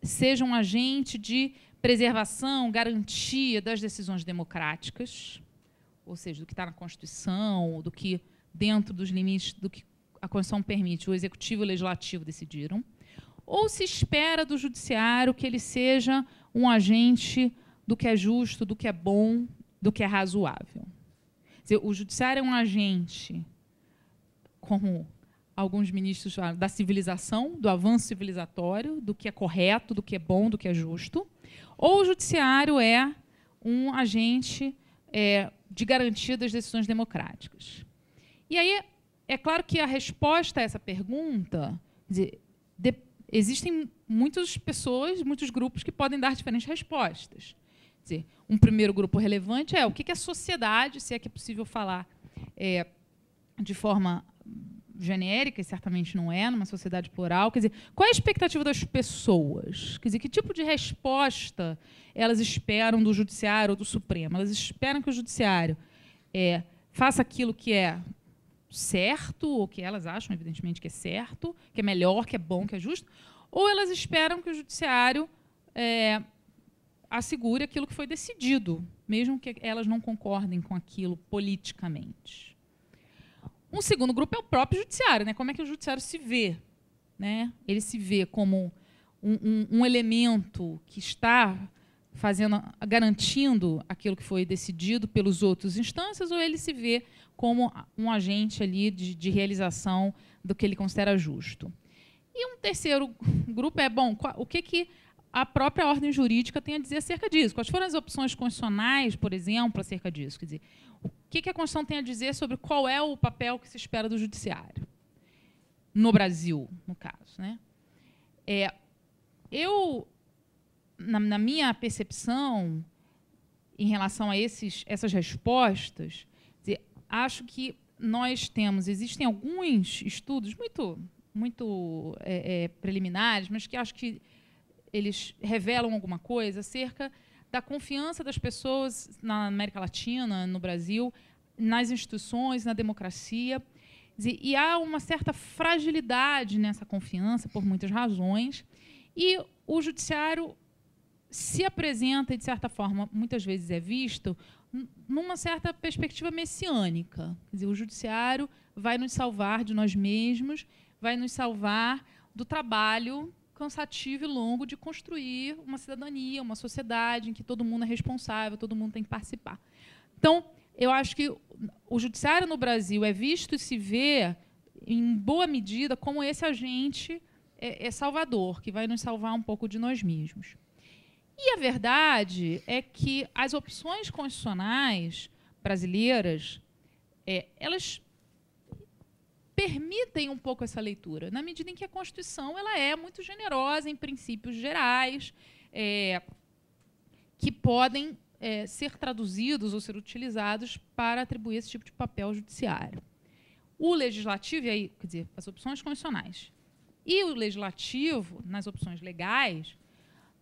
seja um agente de preservação, garantia das decisões democráticas, ou seja, do que está na Constituição, do que dentro dos limites do que a Constituição permite, o Executivo e o Legislativo decidiram, ou se espera do Judiciário que ele seja um agente do que é justo, do que é bom, do que é razoável. Dizer, o Judiciário é um agente, como alguns ministros falam, da civilização, do avanço civilizatório, do que é correto, do que é bom, do que é justo, ou o judiciário é um agente é, de garantia das decisões democráticas. E aí, é claro que a resposta a essa pergunta. de, existem muitas pessoas, muitos grupos que podem dar diferentes respostas. Quer dizer, um primeiro grupo relevante é o que a sociedade, se é que é possível falar é, de forma genérica, e certamente não é, numa sociedade plural. Quer dizer, qual é a expectativa das pessoas? Quer dizer, que tipo de resposta elas esperam do judiciário ou do Supremo? Elas esperam que o judiciário é, faça aquilo que é certo, ou que elas acham, evidentemente, que é certo, que é melhor, que é bom, que é justo, ou elas esperam que o judiciário é, assegure aquilo que foi decidido, mesmo que elas não concordem com aquilo politicamente. Um segundo grupo é o próprio judiciário, né? Como é que o judiciário se vê? Né? Ele se vê como um, um, um elemento que está fazendo, garantindo aquilo que foi decidido pelos outros instâncias, ou ele se vê como um agente ali de, de realização do que ele considera justo. E um terceiro grupo é bom, o que que a própria ordem jurídica tem a dizer acerca disso? Quais foram as opções constitucionais, por exemplo, acerca disso? Quer dizer, que, que a Constituição tem a dizer sobre qual é o papel que se espera do judiciário no Brasil, no caso, né? É, eu, na, na, minha percepção em relação a esses, essas respostas, dizer, acho que nós temos, existem alguns estudos muito, muito é, é, preliminares, mas que acho que eles revelam alguma coisa acerca da confiança das pessoas na América Latina, no Brasil, nas instituições, na democracia. E há uma certa fragilidade nessa confiança por muitas razões. E o judiciário se apresenta, e de certa forma, muitas vezes é visto, numa certa perspectiva messiânica. Quer dizer, o judiciário vai nos salvar de nós mesmos, vai nos salvar do trabalho cansativo e longo de construir uma cidadania, uma sociedade em que todo mundo é responsável, todo mundo tem que participar. Então, eu acho que o judiciário no Brasil é visto e se vê, em boa medida, como esse agente é, é salvador, que vai nos salvar um pouco de nós mesmos. E a verdade é que as opções constitucionais brasileiras, é, elas permitem um pouco essa leitura, na medida em que a Constituição ela é muito generosa em princípios gerais é, que podem é, ser traduzidos ou ser utilizados para atribuir esse tipo de papel judiciário. O legislativo, e aí, quer dizer, as opções constitucionais, e o legislativo, nas opções legais,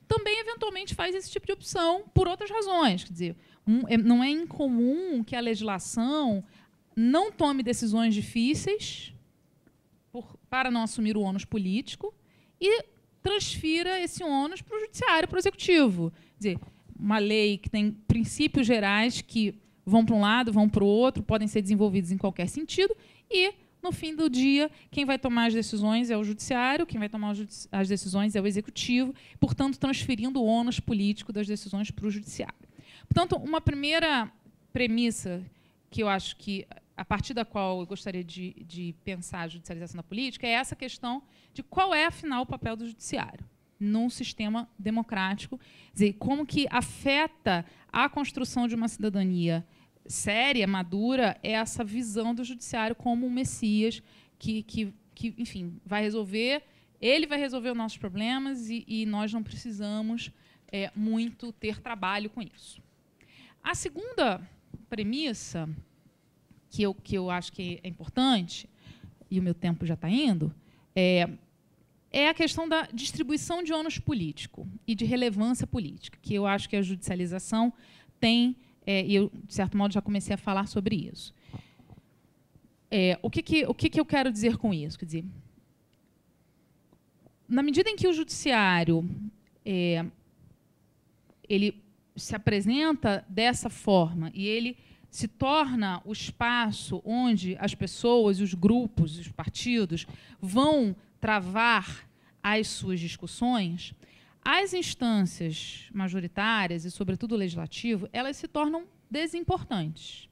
também eventualmente faz esse tipo de opção por outras razões. Quer dizer, um, é, não é incomum que a legislação não tome decisões difíceis por, para não assumir o ônus político e transfira esse ônus para o judiciário, para o executivo. Quer dizer, uma lei que tem princípios gerais que vão para um lado, vão para o outro, podem ser desenvolvidos em qualquer sentido e no fim do dia, quem vai tomar as decisões é o judiciário, quem vai tomar as decisões é o executivo, portanto, transferindo o ônus político das decisões para o judiciário. Portanto, uma primeira premissa que eu acho que a partir da qual eu gostaria de, de pensar a judicialização da política, é essa questão de qual é, afinal, o papel do judiciário num sistema democrático, dizer, como que afeta a construção de uma cidadania séria, madura, é essa visão do judiciário como um messias que, que, que enfim, vai resolver, ele vai resolver os nossos problemas e, e nós não precisamos é, muito ter trabalho com isso. A segunda premissa que eu, que eu acho que é importante, e o meu tempo já está indo, é, é a questão da distribuição de ônus político e de relevância política, que eu acho que a judicialização tem, é, e eu, de certo modo, já comecei a falar sobre isso. É, o que, que, o que, que eu quero dizer com isso? Quer dizer, na medida em que o judiciário é, ele se apresenta dessa forma e ele se torna o espaço onde as pessoas, os grupos, os partidos vão travar as suas discussões, as instâncias majoritárias e, sobretudo, o legislativo, elas se tornam desimportantes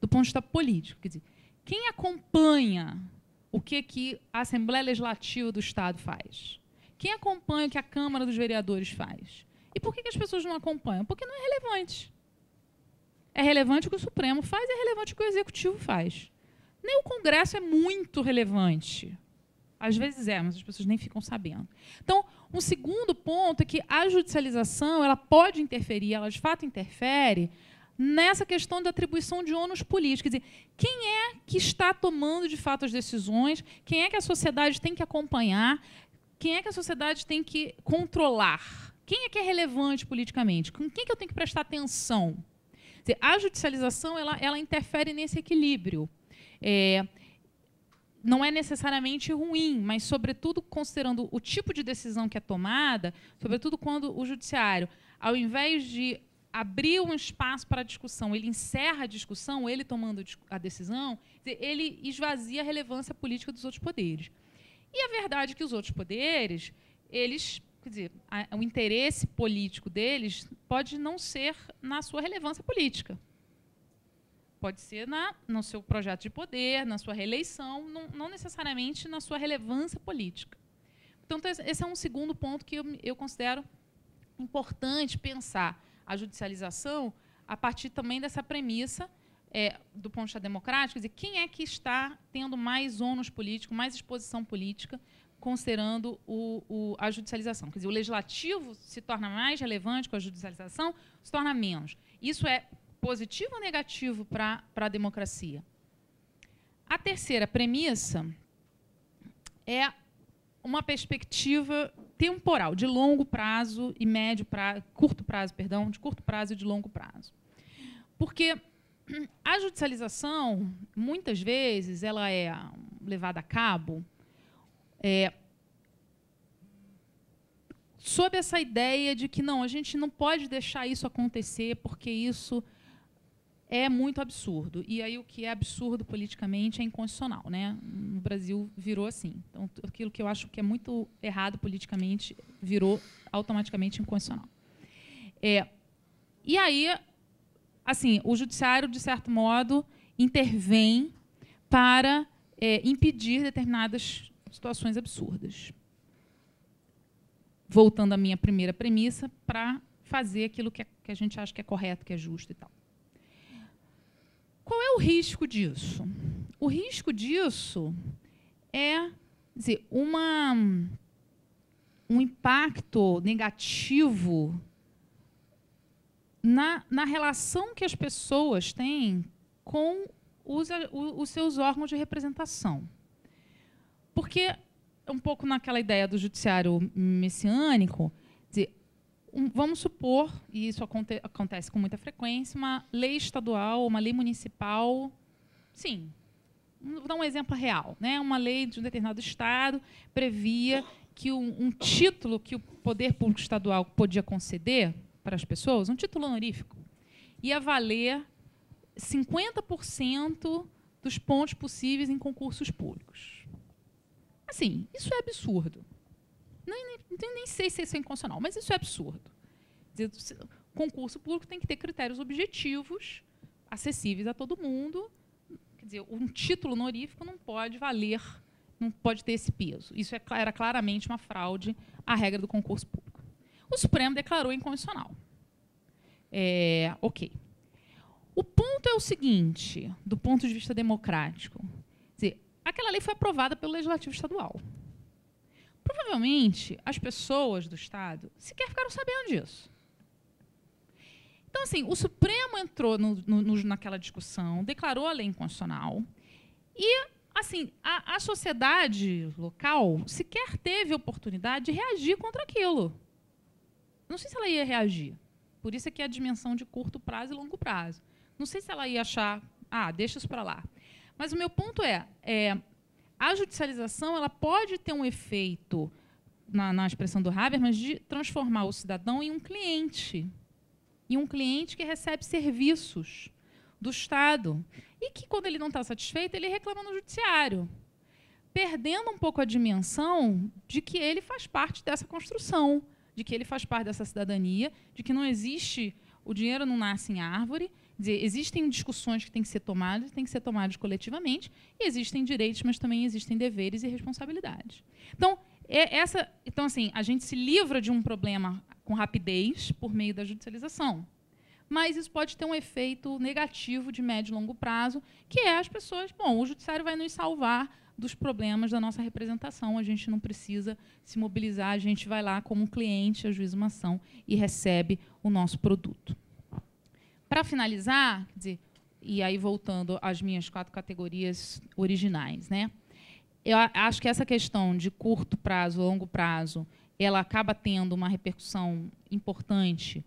do ponto de vista político. Quer dizer, quem acompanha o que, que a Assembleia Legislativa do Estado faz? Quem acompanha o que a Câmara dos Vereadores faz? E por que, que as pessoas não acompanham? Porque não é relevante. É relevante o que o Supremo faz, é relevante o que o Executivo faz. Nem o Congresso é muito relevante. Às vezes é, mas as pessoas nem ficam sabendo. Então, um segundo ponto é que a judicialização ela pode interferir, ela de fato interfere nessa questão da atribuição de ônus político. Quer dizer, quem é que está tomando de fato as decisões? Quem é que a sociedade tem que acompanhar? Quem é que a sociedade tem que controlar? Quem é que é relevante politicamente? Com quem é que eu tenho que prestar atenção? Dizer, a judicialização ela, ela interfere nesse equilíbrio. É, não é necessariamente ruim, mas, sobretudo, considerando o tipo de decisão que é tomada, sobretudo quando o judiciário, ao invés de abrir um espaço para a discussão, ele encerra a discussão, ele tomando a decisão, ele esvazia a relevância política dos outros poderes. E a verdade é que os outros poderes, eles quer dizer, a, o interesse político deles pode não ser na sua relevância política. Pode ser na, no seu projeto de poder, na sua reeleição, não, não necessariamente na sua relevância política. Então, então esse é um segundo ponto que eu, eu considero importante pensar a judicialização a partir também dessa premissa é, do ponto de vista democrático, quem é que está tendo mais ônus político, mais exposição política considerando o, o, a judicialização. Quer dizer, o legislativo se torna mais relevante com a judicialização, se torna menos. Isso é positivo ou negativo para a democracia? A terceira premissa é uma perspectiva temporal, de longo prazo e médio prazo, curto prazo, perdão, de curto prazo e de longo prazo. Porque a judicialização, muitas vezes, ela é levada a cabo é, sob essa ideia de que não, a gente não pode deixar isso acontecer porque isso é muito absurdo. E aí o que é absurdo politicamente é inconstitucional, né? No Brasil virou assim. Então aquilo que eu acho que é muito errado politicamente virou automaticamente inconstitucional. É, e aí, assim, o judiciário de certo modo intervém para é, impedir determinadas situações absurdas. Voltando à minha primeira premissa, para fazer aquilo que, é, que a gente acha que é correto, que é justo e tal. Qual é o risco disso? O risco disso é dizer, uma, um impacto negativo na, na relação que as pessoas têm com os, os seus órgãos de representação. Porque, um pouco naquela ideia do judiciário messiânico, um, vamos supor, e isso aconte acontece com muita frequência, uma lei estadual, uma lei municipal, sim, vou dar um exemplo real, né? Uma lei de um determinado estado previa que um, um, título que o poder público estadual podia conceder para as pessoas, um título honorífico, ia valer 50% dos pontos possíveis em concursos públicos. Assim, isso é absurdo. Nem, nem, nem sei se isso é inconstitucional, mas isso é absurdo. Dizer, concurso público tem que ter critérios objetivos, acessíveis a todo mundo. Quer dizer, um título honorífico não pode valer, não pode ter esse peso. Isso é era claramente uma fraude à regra do concurso público. O Supremo declarou incondicional. É, ok. O ponto é o seguinte, do ponto de vista democrático. Aquela lei foi aprovada pelo Legislativo Estadual. Provavelmente as pessoas do Estado sequer ficaram sabendo disso. Então, assim, o Supremo entrou no, no, naquela discussão, declarou a lei inconstitucional e, assim, a, a sociedade local sequer teve oportunidade de reagir contra aquilo. Não sei se ela ia reagir. Por isso é que é a dimensão de curto prazo e longo prazo. Não sei se ela ia achar, ah, deixa isso para lá. Mas o meu ponto é, é a judicialização ela pode ter um efeito, na, na expressão do Habermas, de transformar o cidadão em um cliente. Em um cliente que recebe serviços do Estado. E que, quando ele não está satisfeito, ele reclama no judiciário. Perdendo um pouco a dimensão de que ele faz parte dessa construção, de que ele faz parte dessa cidadania, de que não existe. O dinheiro não nasce em árvore Dizer, existem discussões que têm que ser tomadas, têm que ser tomadas coletivamente, e existem direitos, mas também existem deveres e responsabilidades. Então, é essa, então assim, a gente se livra de um problema com rapidez por meio da judicialização. Mas isso pode ter um efeito negativo de médio e longo prazo, que é as pessoas, bom, o judiciário vai nos salvar dos problemas da nossa representação, a gente não precisa se mobilizar, a gente vai lá como cliente, ajuiza uma ação e recebe o nosso produto. Para finalizar, dizer, e aí voltando às minhas quatro categorias originais, né? Eu acho que essa questão de curto prazo, longo prazo, ela acaba tendo uma repercussão importante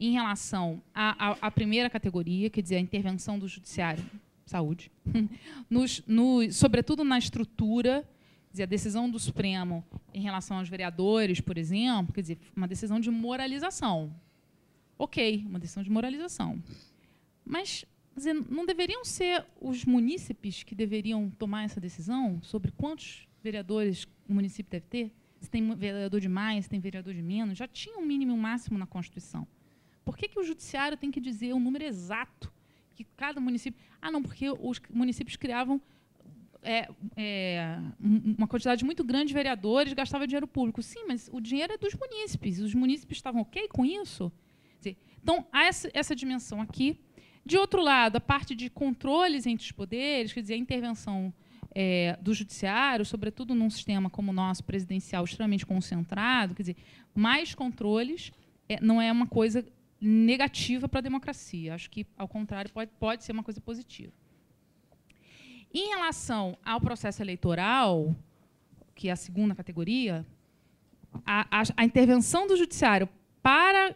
em relação à, primeira categoria, quer dizer, a intervenção do judiciário, saúde, (laughs) nos, no, sobretudo na estrutura, quer dizer, a decisão do Supremo em relação aos vereadores, por exemplo, quer dizer, uma decisão de moralização, ok, uma decisão de moralização. Mas dizer, não deveriam ser os munícipes que deveriam tomar essa decisão sobre quantos vereadores o município deve ter? Se tem vereador de mais, se tem vereador de menos? Já tinha um mínimo e um máximo na Constituição. Por que, que o judiciário tem que dizer o número exato que cada município. Ah, não, porque os municípios criavam é, é, uma quantidade muito grande de vereadores, gastava dinheiro público. Sim, mas o dinheiro é dos munícipes. Os munícipes estavam ok com isso? Então, há essa, essa dimensão aqui. De outro lado, a parte de controles entre os poderes, quer dizer, a intervenção é, do judiciário, sobretudo num sistema como o nosso, presidencial, extremamente concentrado, quer dizer, mais controles é, não é uma coisa negativa para a democracia. Acho que, ao contrário, pode, pode ser uma coisa positiva. Em relação ao processo eleitoral, que é a segunda categoria, a, a, a intervenção do judiciário para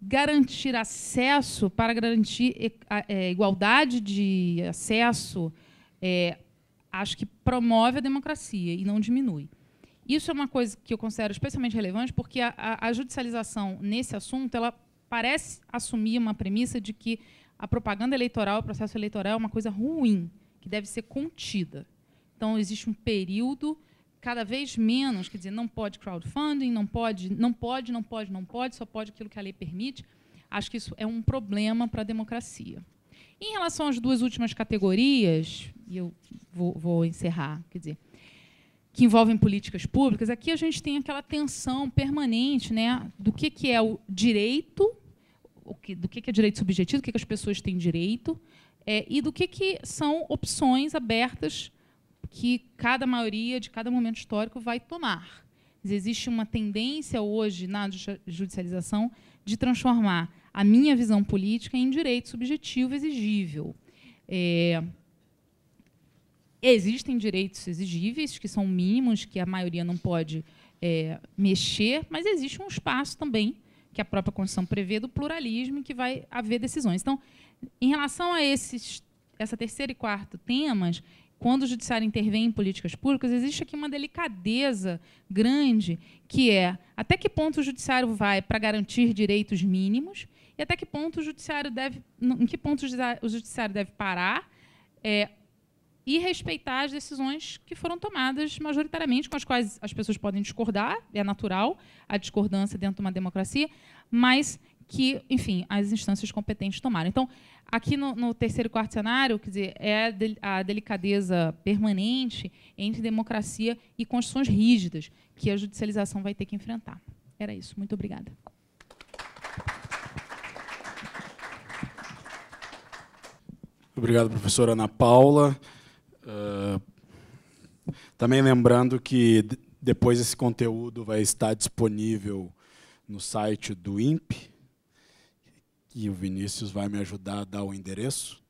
garantir acesso, para garantir é, igualdade de acesso, é, acho que promove a democracia e não diminui. Isso é uma coisa que eu considero especialmente relevante, porque a, a, judicialização nesse assunto ela parece assumir uma premissa de que a propaganda eleitoral, o processo eleitoral é uma coisa ruim, que deve ser contida. Então, existe um período cada vez menos, quer dizer, não pode crowdfunding, não pode, não pode, não pode, não pode, só pode aquilo que a lei permite. Acho que isso é um problema para a democracia. Em relação às duas últimas categorias, e eu vou, vou encerrar, quer dizer, que envolvem políticas públicas, aqui a gente tem aquela tensão permanente né, do que, que é o direito, do que, que é direito subjetivo, o que, que as pessoas têm direito, é, e do que, que são opções abertas que cada maioria de cada momento histórico vai tomar. Existe uma tendência hoje na judicialização de transformar a minha visão política em direito subjetivo exigível. É, existem direitos exigíveis, que são mínimos, que a maioria não pode é, mexer, mas existe um espaço também que a própria Constituição prevê do pluralismo que vai haver decisões. Então, em relação a esses, essa terceira e quarto temas, quando o judiciário intervém em políticas públicas, existe aqui uma delicadeza grande, que é até que ponto o judiciário vai para garantir direitos mínimos e até que ponto o judiciário deve, em que ponto o judiciário deve parar é, e respeitar as decisões que foram tomadas majoritariamente, com as quais as pessoas podem discordar, é natural a discordância dentro de uma democracia, mas que, enfim, as instâncias competentes tomaram. Então, aqui no, no terceiro e quarto cenário, quer dizer, é a, delicadeza permanente entre democracia e constituições rígidas que a judicialização vai ter que enfrentar. Era isso. Muito obrigada. Obrigado, professora Ana Paula. Uh, também lembrando que depois esse conteúdo vai estar disponível no site do INPE, e o Vinícius vai me ajudar a dar o endereço?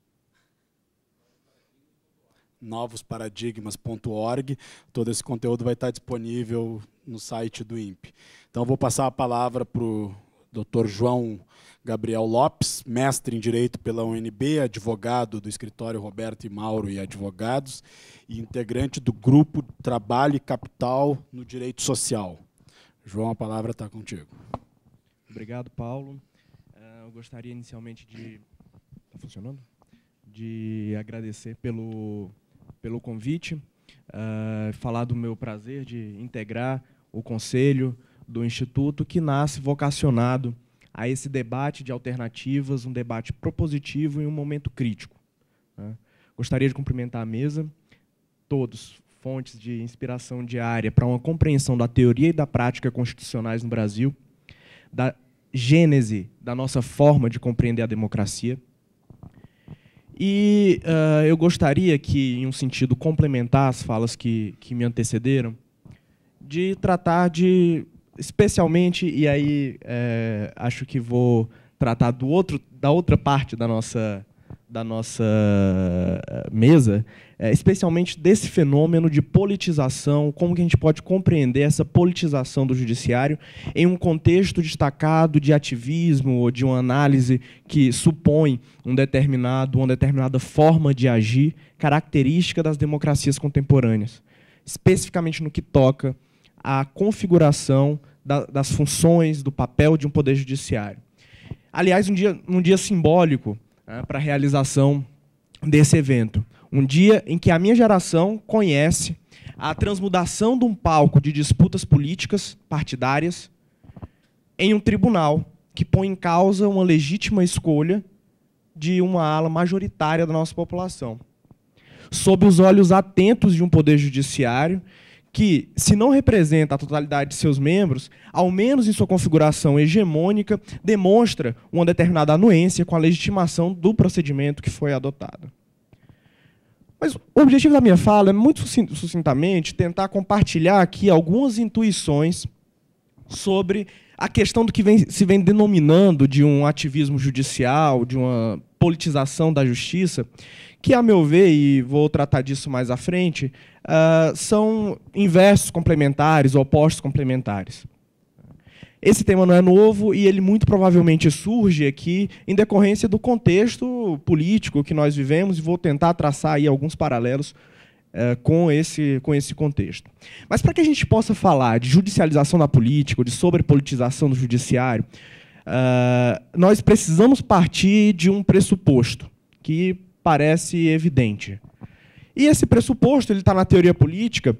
novosparadigmas.org. Todo esse conteúdo vai estar disponível no site do INPE. Então, vou passar a palavra para o Dr. João Gabriel Lopes, mestre em Direito pela UNB, advogado do escritório Roberto e Mauro e Advogados, e integrante do grupo Trabalho e Capital no Direito Social. João, a palavra está contigo. Obrigado, Paulo eu gostaria inicialmente de. Tá funcionando? De agradecer pelo, pelo convite, uh, falar do meu prazer de integrar o conselho do Instituto, que nasce vocacionado a esse debate de alternativas, um debate propositivo em um momento crítico. Né? Gostaria de cumprimentar a mesa, todos, fontes de inspiração diária para uma compreensão da teoria e da prática constitucionais no Brasil, da gênese da nossa forma de compreender a democracia. E uh, eu gostaria que, em um sentido complementar às falas que, que me antecederam, de tratar de, especialmente, e aí é, acho que vou tratar do outro, da outra parte da nossa, da nossa eh, mesa, é, especialmente desse fenômeno de politização, como que a gente pode compreender essa politização do judiciário em um contexto destacado de ativismo ou de uma análise que supõe um determinado, uma determinada forma de agir característica das democracias contemporâneas, especificamente no que toca à configuração da, das funções, do papel de um poder judiciário. Aliás, um dia, um dia simbólico né, para a realização desse evento. Um dia em que a minha geração conhece a transmutação de um palco de disputas políticas partidárias em um tribunal que põe em causa uma legítima escolha de uma ala majoritária da nossa população. Sob os olhos atentos de um poder judiciário que, se não representa a totalidade de seus membros, ao menos em sua configuração hegemônica, demonstra uma determinada anuência com a legitimação do procedimento que foi adotado. Mas o objetivo da minha fala é, muito sucintamente, tentar compartilhar aqui algumas intuições sobre a questão do que vem, se vem denominando de um ativismo judicial, de uma politização da justiça, que, a meu ver, e vou tratar disso mais à frente, uh, são inversos complementares, opostos complementares. Esse tema não é novo e ele muito provavelmente surge aqui em decorrência do contexto político que nós vivemos, e vou tentar traçar aí alguns paralelos eh, com, esse, com esse contexto. Mas para que a gente possa falar de judicialização da política, de sobrepolitização do judiciário, eh, nós precisamos partir de um pressuposto que parece evidente. E esse pressuposto ele está na teoria política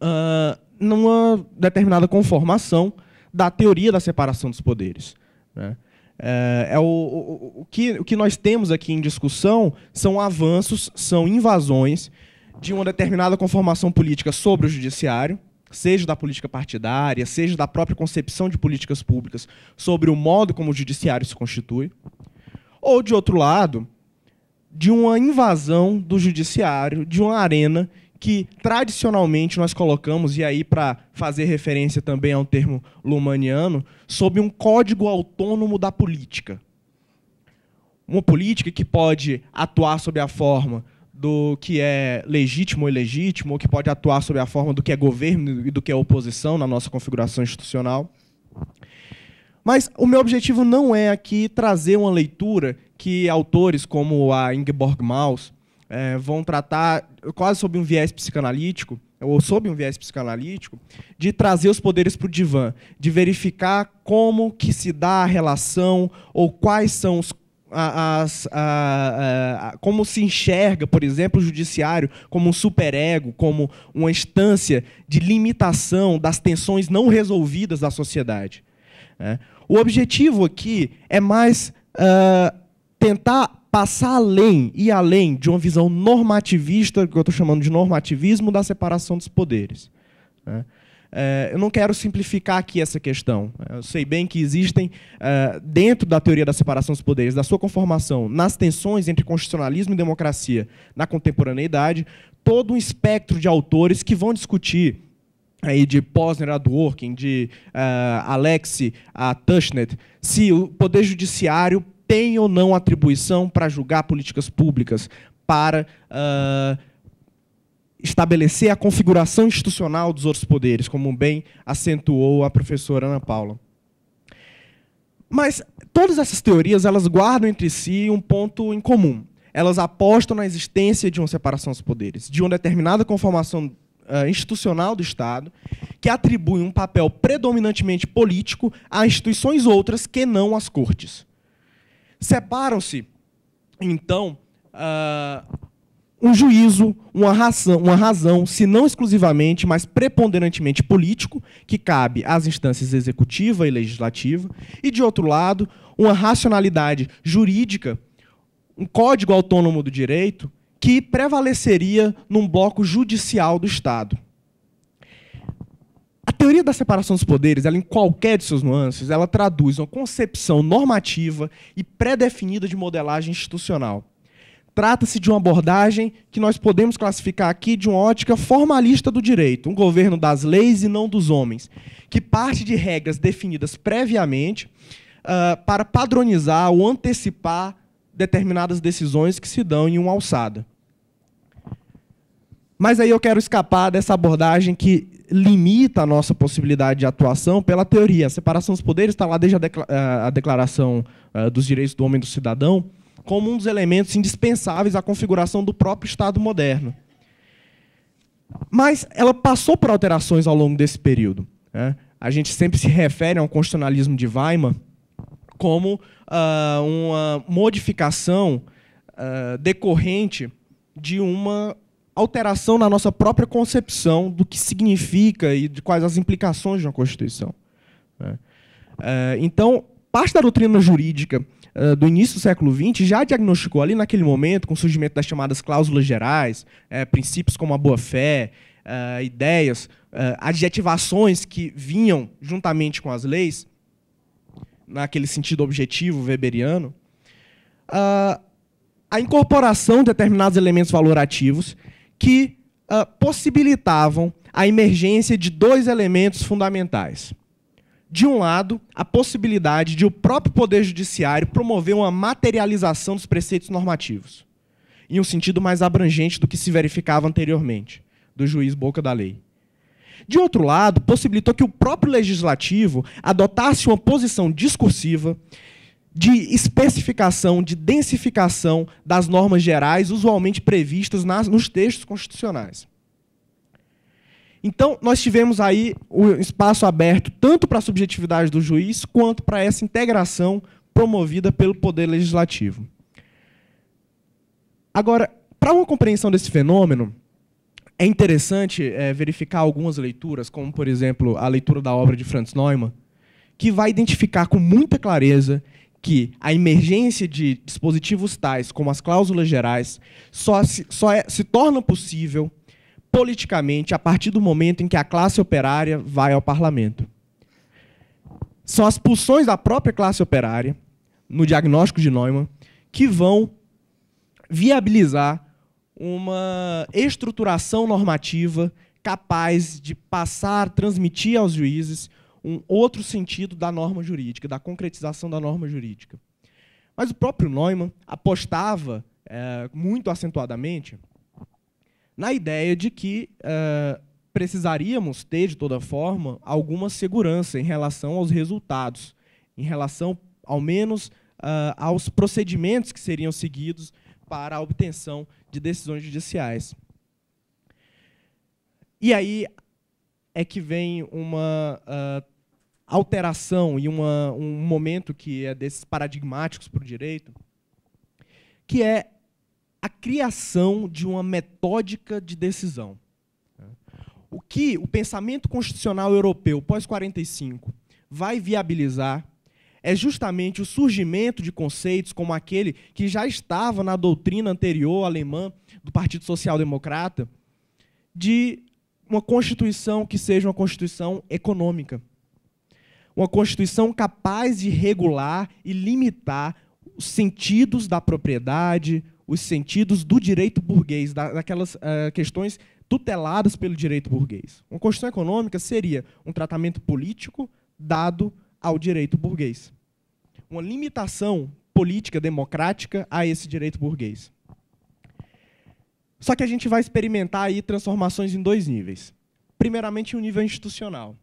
ah, numa determinada conformação da teoria da separação dos poderes. Né? É, é o, o, o, que, o que nós temos aqui em discussão são avanços, são invasões de uma determinada conformação política sobre o judiciário, seja da política partidária, seja da própria concepção de políticas públicas sobre o modo como o judiciário se constitui, ou, de outro lado, de uma invasão do judiciário, de uma arena que tradicionalmente nós colocamos, e aí para fazer referência também a um termo lumaniano, sob um código autônomo da política. Uma política que pode atuar sob a forma do que é legítimo ou ilegítimo, ou que pode atuar sob a forma do que é governo e do que é oposição na nossa configuração institucional. Mas o meu objetivo não é aqui trazer uma leitura que autores como a Ingeborg Maus é, vão tratar, quase sob um viés psicanalítico, ou sob um viés psicanalítico, de trazer os poderes para o divã, de verificar como que se dá a relação ou quais são os as, a, a, a, como se enxerga, por exemplo, o judiciário como um superego, como uma instância de limitação das tensões não resolvidas da sociedade. Né? O objetivo aqui é mais uh, tentar passar além e além de uma visão normativista, que eu estou chamando de normativismo da separação dos poderes. Né? É, eu não quero simplificar aqui essa questão. Eu sei bem que existem, é, dentro da teoria da separação dos poderes, da sua conformação, nas tensões entre constitucionalismo e democracia na contemporaneidade, todo um espectro de autores que vão discutir aí de Posner a Dworkin, de uh, a Tushnet, se o poder judiciário tem ou não atribuição para julgar políticas públicas, para uh, estabelecer a configuração institucional dos outros poderes, como bem acentuou a professora Ana Paula. Mas todas essas teorias elas guardam entre si um ponto em comum. Elas apostam na existência de uma separação dos poderes, de uma determinada conformação ah, institucional do Estado, que atribui um papel predominantemente político a instituições outras que não as cortes separam-se, então, uh, um juízo, uma razão, uma razão, se não exclusivamente, mas preponderantemente político, que cabe às instâncias executiva e legislativa, e, de outro lado, uma racionalidade jurídica, um código autônomo do direito, que prevaleceria num bloco judicial do Estado teoria da separação dos poderes, ela em qualquer de seus nuances, ela traduz uma concepção normativa e pré-definida de modelagem institucional. Trata-se de uma abordagem que nós podemos classificar aqui de uma ótica formalista do direito, um governo das leis e não dos homens, que parte de regras definidas previamente uh, para padronizar ou antecipar determinadas decisões que se dão em uma alçada. Mas aí eu quero escapar dessa abordagem que limita a nossa possibilidade de atuação pela teoria. A separação dos poderes está lá desde a, decla eh, a Declaração uh, dos Direitos do Homem e do Cidadão como um dos elementos indispensáveis à configuração do próprio Estado moderno. Mas ela passou por alterações ao longo desse período. Né? A gente sempre se refere ao constitucionalismo de Weimar como uh, uma modificação uh, decorrente de uma alteração na nossa própria concepção do que significa e de quais as implicações de uma Constituição. Né? Eh, então, parte da doutrina jurídica eh, do início do século XX já diagnosticou ali naquele momento, com o surgimento das chamadas cláusulas gerais, eh, princípios como a boa-fé, ideias, adjetivações que vinham juntamente com as leis, naquele sentido objetivo weberiano, ah, a incorporação de determinados elementos valorativos que uh, possibilitavam a emergência de dois elementos fundamentais. De um lado, a possibilidade de o próprio Poder Judiciário promover uma materialização dos preceitos normativos, em um sentido mais abrangente do que se verificava anteriormente, do juiz boca da lei. De outro lado, possibilitou que o próprio legislativo adotasse uma posição discursiva de especificação, de densificação das normas gerais usualmente previstas nas, nos textos constitucionais. Então, nós tivemos aí o espaço aberto tanto para a subjetividade do juiz quanto para essa integração promovida pelo poder legislativo. Agora, para uma compreensão desse fenômeno, é interessante é, verificar algumas leituras, como, por exemplo, a leitura da obra de Franz Neumann, que vai identificar com muita clareza que a emergência de dispositivos tais como as cláusulas gerais só se, só é, se torna possível politicamente a partir do momento em que a classe operária vai ao parlamento. São as pulsões da própria classe operária, no diagnóstico de Neumann, que vão viabilizar uma estruturação normativa capaz de passar, transmitir aos juízes um outro sentido da norma jurídica, da concretização da norma jurídica. Mas o próprio Neumann apostava é, muito acentuadamente na ideia de que é, precisaríamos ter, de toda forma, alguma segurança em relação aos resultados, em relação, ao menos, eh, aos procedimentos que seriam seguidos para a obtenção de decisões judiciais. E aí é que vem uma uh, alteração e uma, um momento que é desses paradigmáticos para o direito, que é a criação de uma metódica de decisão. O que o pensamento constitucional europeu pós-45 vai viabilizar é justamente o surgimento de conceitos como aquele que já estava na doutrina anterior alemã do Partido Social Democrata, de uma constituição que seja uma constituição econômica, uma Constituição capaz de regular e limitar os sentidos da propriedade, os sentidos do direito burguês, daquelas uh, questões tuteladas pelo direito burguês. Uma Constituição econômica seria um tratamento político dado ao direito burguês. Uma limitação política democrática a esse direito burguês. Só que a gente vai experimentar aí transformações em dois níveis. Primeiramente, o um nível institucional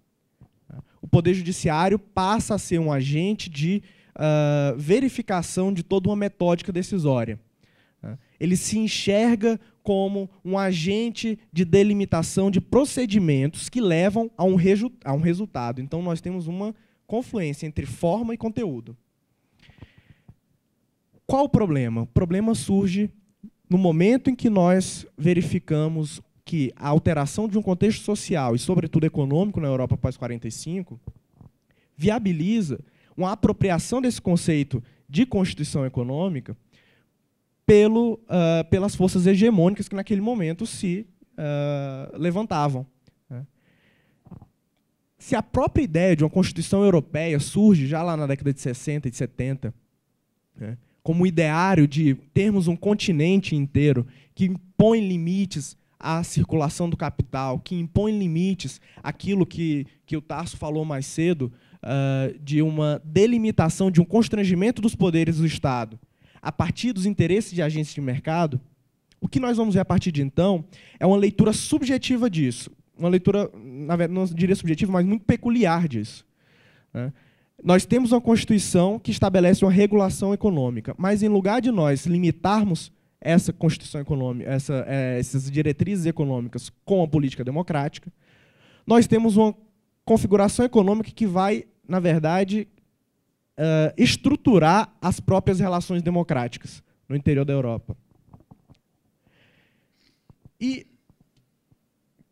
o Poder Judiciário passa a ser um agente de uh, verificação de toda uma metódica decisória. Né? Ele se enxerga como um agente de delimitação de procedimentos que levam a um, a um resultado. Então, nós temos uma confluência entre forma e conteúdo. Qual o problema? O problema surge no momento em que nós verificamos que a alteração de um contexto social e, sobretudo, econômico na Europa pós-45 viabiliza uma apropriação desse conceito de constituição econômica pelo, uh, pelas forças hegemônicas que, naquele momento, se uh, levantavam. Né? Se a própria ideia de uma Constituição Europeia surge já lá na década de 60 e de 70, né, como ideário de termos um continente inteiro que impõe limites à circulação do capital, que impõe limites, aquilo que, que o Tarso falou mais cedo, uh, de uma delimitação, de um constrangimento dos poderes do Estado a partir dos interesses de agentes de mercado, o que nós vamos ver a partir de então é uma leitura subjetiva disso. Uma leitura, na verdade, não diria subjetiva, mas muito peculiar disso. Né? Nós temos uma Constituição que estabelece uma regulação econômica, mas em lugar de nós limitarmos essa constituição econômica, essa, é, essas diretrizes econômicas com a política democrática, nós temos uma configuração econômica que vai, na verdade, uh, estruturar as próprias relações democráticas no interior da Europa. E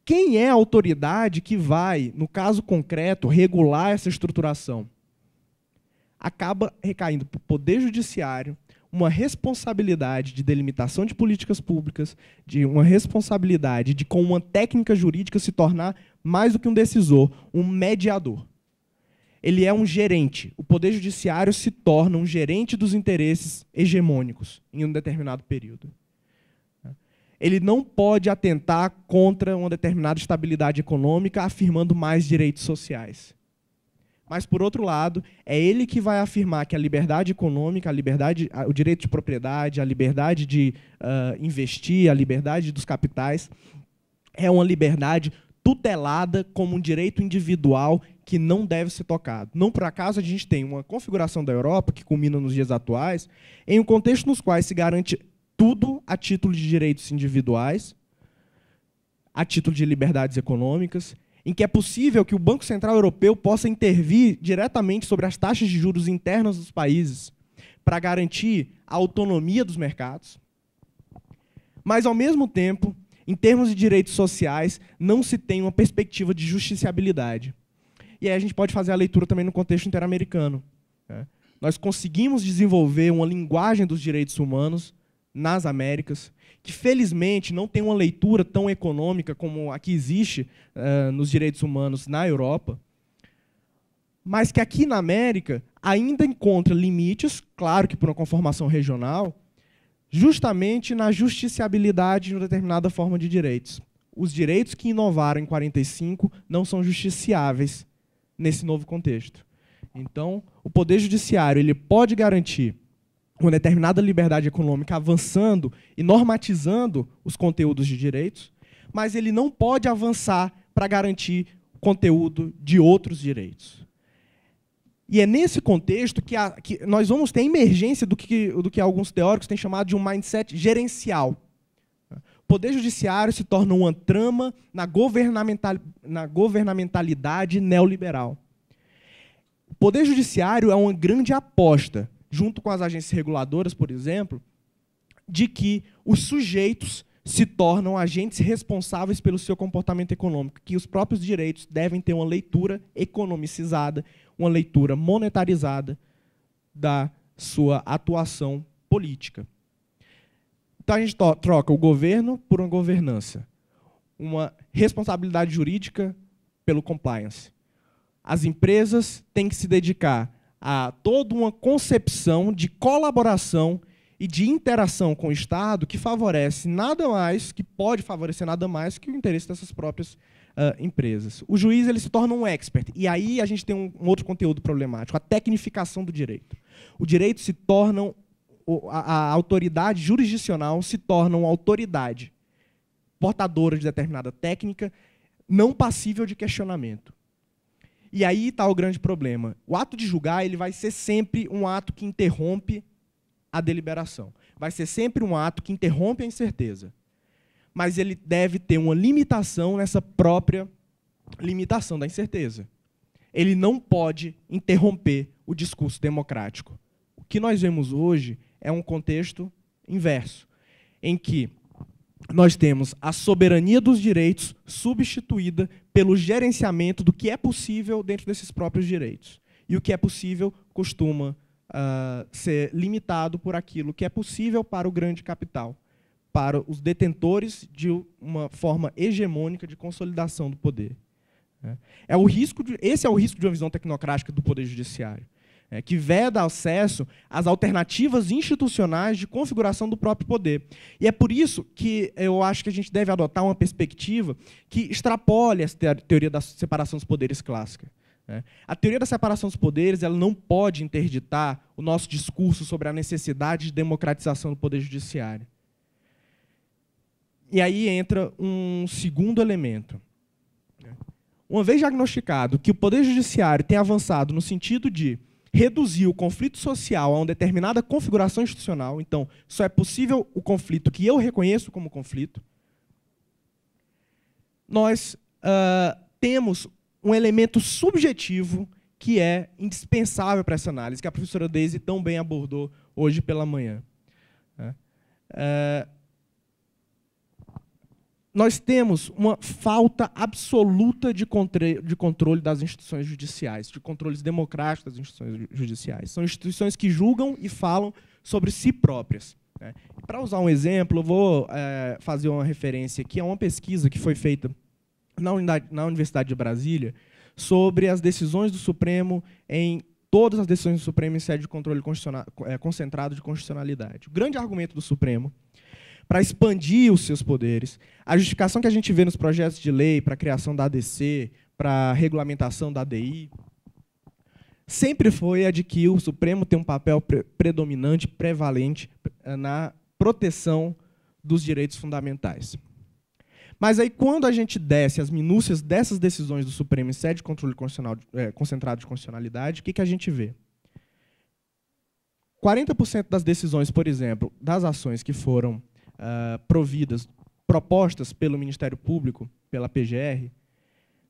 quem é a autoridade que vai, no caso concreto, regular essa estruturação? Acaba recaindo para o Poder Judiciário, uma responsabilidade de delimitação de políticas públicas, de uma responsabilidade de, com uma técnica jurídica, se tornar mais do que um decisor, um mediador. Ele é um gerente. O Poder Judiciário se torna um gerente dos interesses hegemônicos em um determinado período. Ele não pode atentar contra uma determinada estabilidade econômica, afirmando mais direitos sociais mas, por outro lado, é ele que vai afirmar que a liberdade econômica, a liberdade, o direito de propriedade, a liberdade de uh, investir, a liberdade dos capitais, é uma liberdade tutelada como um direito individual que não deve ser tocado. Não por acaso a gente tem uma configuração da Europa, que culmina nos dias atuais, em um contexto nos quais se garante tudo a título de direitos individuais, a título de liberdades econômicas, em que é possível que o Banco Central Europeu possa intervir diretamente sobre as taxas de juros internas dos países para garantir a autonomia dos mercados. Mas, ao mesmo tempo, em termos de direitos sociais, não se tem uma perspectiva de justiciabilidade. E aí a gente pode fazer a leitura também no contexto interamericano. Né? Nós conseguimos desenvolver uma linguagem dos direitos humanos nas Américas, que felizmente não tem uma leitura tão econômica como a que existe uh, nos direitos humanos na Europa, mas que aqui na América ainda encontra limites, claro que por uma conformação regional, justamente na justiciabilidade de uma determinada forma de direitos. Os direitos que inovaram em 45 não são justiciáveis nesse novo contexto. Então, o poder judiciário ele pode garantir com determinada liberdade econômica avançando e normatizando os conteúdos de direitos, mas ele não pode avançar para garantir conteúdo de outros direitos. E é nesse contexto que, a, que nós vamos ter a emergência do que, do que alguns teóricos têm chamado de um mindset gerencial. O poder judiciário se torna uma trama na, governamental, na governamentalidade neoliberal. O poder judiciário é uma grande aposta junto com as agências reguladoras, por exemplo, de que os sujeitos se tornam agentes responsáveis pelo seu comportamento econômico, que os próprios direitos devem ter uma leitura economicizada, uma leitura monetarizada da sua atuação política. Então a gente troca o governo por uma governança, uma responsabilidade jurídica pelo compliance. As empresas têm que se dedicar a toda uma concepção de colaboração e de interação com o Estado que favorece nada mais, que pode favorecer nada mais que o interesse dessas próprias uh, empresas. O juiz ele se torna um expert. E aí a gente tem um, um outro conteúdo problemático, a tecnificação do direito. O direito se torna, a, a autoridade jurisdicional se torna uma autoridade portadora de determinada técnica, não passível de questionamento. E aí está o grande problema. O ato de julgar ele vai ser sempre um ato que interrompe a deliberação. Vai ser sempre um ato que interrompe a incerteza. Mas ele deve ter uma limitação nessa própria limitação da incerteza. Ele não pode interromper o discurso democrático. O que nós vemos hoje é um contexto inverso, em que nós temos a soberania dos direitos substituída pelo gerenciamento do que é possível dentro desses próprios direitos. E o que é possível costuma uh, ser limitado por aquilo que é possível para o grande capital, para os detentores de uma forma hegemônica de consolidação do poder. Né? É o risco de, esse é o risco de uma visão tecnocrática do poder judiciário é, que veda acesso às alternativas institucionais de configuração do próprio poder. E é por isso que eu acho que a gente deve adotar uma perspectiva que extrapole essa teoria da separação dos poderes clássica. Né? A teoria da separação dos poderes ela não pode interditar o nosso discurso sobre a necessidade de democratização do poder judiciário. E aí entra um segundo elemento. Né? Uma vez diagnosticado que o poder judiciário tem avançado no sentido de reduzir o conflito social a uma determinada configuração institucional, então só é possível o conflito que eu reconheço como conflito, nós uh, temos um elemento subjetivo que é indispensável para essa análise, que a professora Deise tão bem abordou hoje pela manhã. Uh, nós temos uma falta absoluta de, de, controle das instituições judiciais, de controles democráticos das instituições judiciais. São instituições que julgam e falam sobre si próprias. Né? Para usar um exemplo, eu vou é, fazer uma referência aqui a uma pesquisa que foi feita na, unidade, na Universidade de Brasília sobre as decisões do Supremo em todas as decisões do Supremo em sede de controle eh, concentrado de constitucionalidade. O grande argumento do Supremo para expandir os seus poderes. A justificação que a gente vê nos projetos de lei para a criação da ADC, para a regulamentação da ADI, sempre foi a de que o Supremo tem um papel pre predominante, prevalente eh, na proteção dos direitos fundamentais. Mas aí, quando a gente desce as minúcias dessas decisões do Supremo em sede de controle é, concentrado de constitucionalidade, o que, que a gente vê? 40% das decisões, por exemplo, das ações que foram ah, providas, propostas pelo Ministério Público, pela PGR,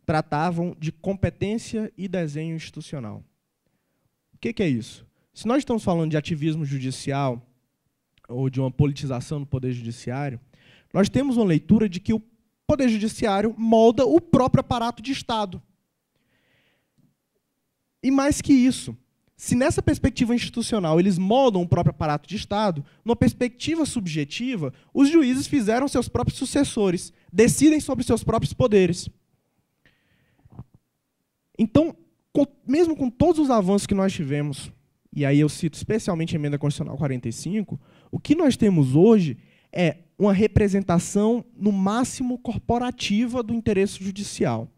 tratavam de competência e desenho institucional. O que, que é isso? Se nós estamos falando de ativismo judicial ou de uma politização do Poder Judiciário, nós temos uma leitura de que o Poder Judiciário molda o próprio aparato de Estado. E mais que isso, se nessa perspectiva institucional eles moldam o próprio aparato de Estado, numa perspectiva subjetiva, os juízes fizeram seus próprios sucessores, decidem sobre seus próprios poderes. Então, com, mesmo com todos os avanços que nós tivemos, e aí eu cito especialmente a emenda constitucional 45, o que nós temos hoje é uma representação no máximo corporativa do interesse judicial,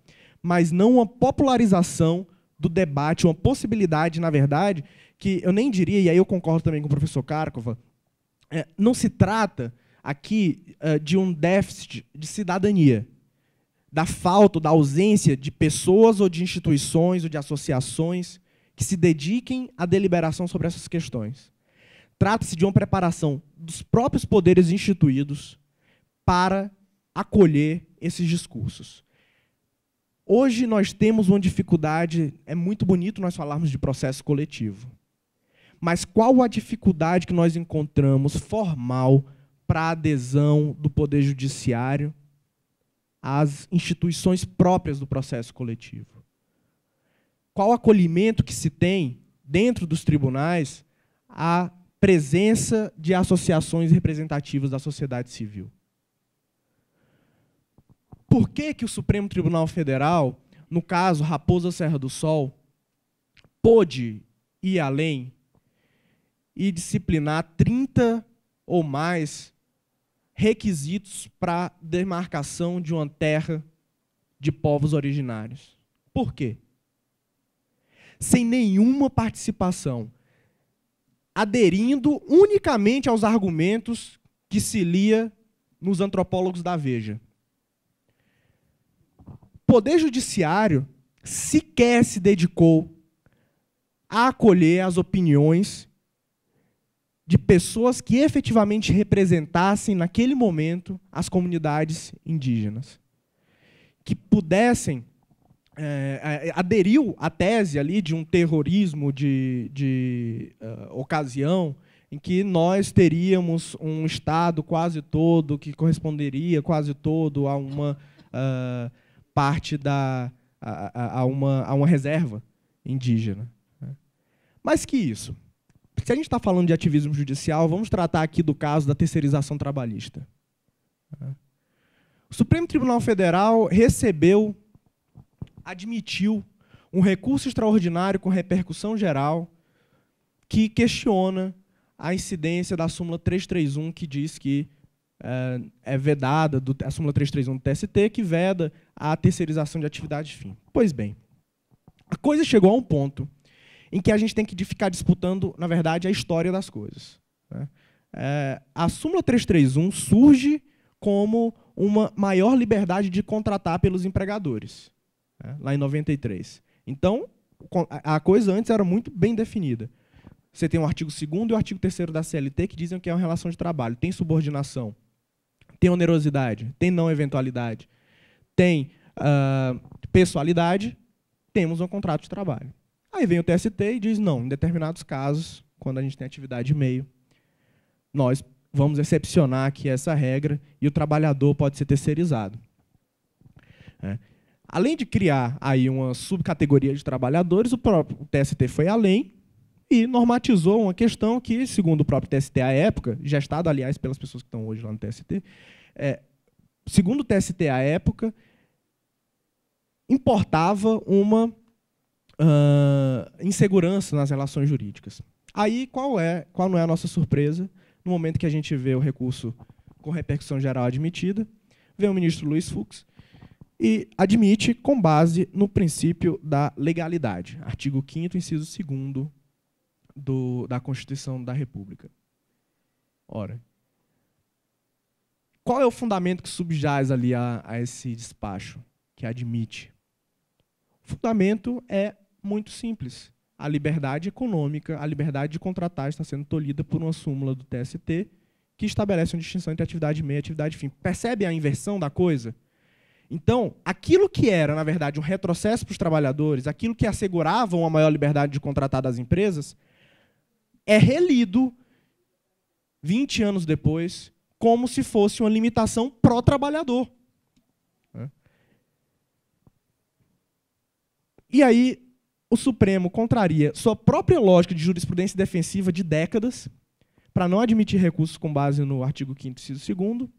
mas não uma popularização do debate, uma possibilidade, na verdade, que eu nem diria, e aí eu concordo também com o professor Karkova, é, não se trata aqui é, de um déficit de cidadania, da falta, da ausência de pessoas ou de instituições ou de associações que se dediquem à deliberação sobre essas questões. Trata-se de uma preparação dos próprios poderes instituídos para acolher esses discursos. Hoje nós temos uma dificuldade, é muito bonito nós falarmos de processo coletivo. Mas qual a dificuldade que nós encontramos formal para a adesão do poder judiciário às instituições próprias do processo coletivo? Qual o acolhimento que se tem dentro dos tribunais à presença de associações representativas da sociedade civil? Por que, que o Supremo Tribunal Federal, no caso Raposa Serra do Sol, pôde ir além e disciplinar 30 ou mais requisitos para demarcação de uma terra de povos originários? Por quê? Sem nenhuma participação, aderindo unicamente aos argumentos que se lia nos antropólogos da Veja. Poder Judiciário sequer se dedicou a acolher as opiniões de pessoas que efetivamente representassem, naquele momento, as comunidades indígenas. Que pudessem. É, eh, eh, aderiu à tese ali de um terrorismo de, de uh, ocasião, em que nós teríamos um Estado quase todo, que corresponderia quase todo a uma. Uh, parte da, a, a, uma, a uma reserva indígena. Né? Mais que isso, se a gente está falando de ativismo judicial, vamos tratar aqui do caso da terceirização trabalhista. Né? O Supremo Tribunal Federal recebeu, admitiu um recurso extraordinário com repercussão geral que questiona a incidência da súmula 331 que diz que ah, é vedada, do, a súmula 331 do TST, que veda a terceirização de atividade fim. Pois bem, a coisa chegou a um ponto em que a gente tem que ficar disputando, na verdade, a história das coisas. Né? É, a súmula 331 surge como uma maior liberdade de contratar pelos empregadores, né? lá em 93. Então, a coisa antes era muito bem definida. Você tem o artigo 2 e o artigo 3 da CLT que dizem que é uma relação de trabalho. Tem subordinação tem onerosidade, tem não eventualidade, tem uh, pessoalidade, temos um contrato de trabalho. Aí vem o TST e diz, não, em determinados casos, quando a gente tem atividade e meio, nós vamos excepcionar aqui essa regra e o trabalhador pode ser terceirizado. É. Além de criar aí uma subcategoria de trabalhadores, o próprio TST foi além e normatizou uma questão que, segundo o próprio TST à época, já estado, aliás, pelas pessoas que estão hoje lá no TST, é, segundo o TST à época, importava uma uh, insegurança nas relações jurídicas. Aí, qual, é, qual não é a nossa surpresa? No momento que a gente vê o recurso com repercussão geral admitida, vem o ministro Luiz Fux e admite com base no princípio da legalidade, artigo 5º, inciso 2 do, da Constituição da República. Ora, qual é o fundamento que subjaz ali a, a esse despacho que admite? O fundamento é muito simples. A liberdade econômica, a liberdade de contratar está sendo tolhida por uma súmula do TST que estabelece uma distinção entre atividade meio e atividade fim. Percebe a inversão da coisa? Então, aquilo que era, na verdade, um retrocesso para os trabalhadores, aquilo que assegurava uma maior liberdade de contratar das empresas, é relido 20 anos depois como se fosse uma limitação pró-trabalhador. É. E aí, o Supremo contraria sua própria lógica de jurisprudência defensiva de décadas, para não admitir recursos com base no artigo 5 inciso 2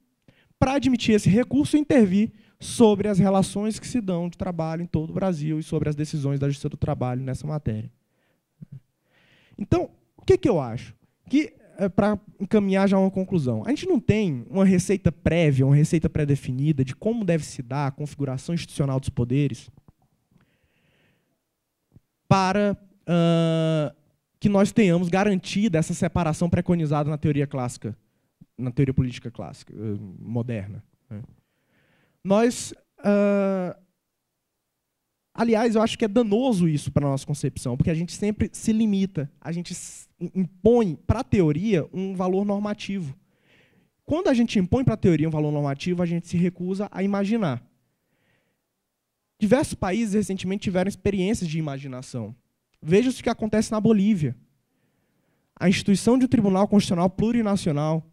para admitir esse recurso e intervir sobre as relações que se dão de trabalho em todo o Brasil e sobre as decisões da Justiça do Trabalho nessa matéria. Então, que, que eu acho? Que, eh, para encaminhar já uma conclusão, a gente não tem uma receita prévia, uma receita pré-definida de como deve se dar a configuração institucional dos poderes para uh, que nós tenhamos garantida essa separação preconizada na teoria clássica, na teoria política clássica, eh, moderna. Né? Nós uh, Aliás, eu acho que é danoso isso para a nossa concepção, porque a gente sempre se limita, a gente impõe para a teoria um valor normativo. Quando a gente impõe para a teoria um valor normativo, a gente se recusa a imaginar. Diversos países recentemente tiveram experiências de imaginação. Veja o que acontece na Bolívia. A instituição de um tribunal constitucional plurinacional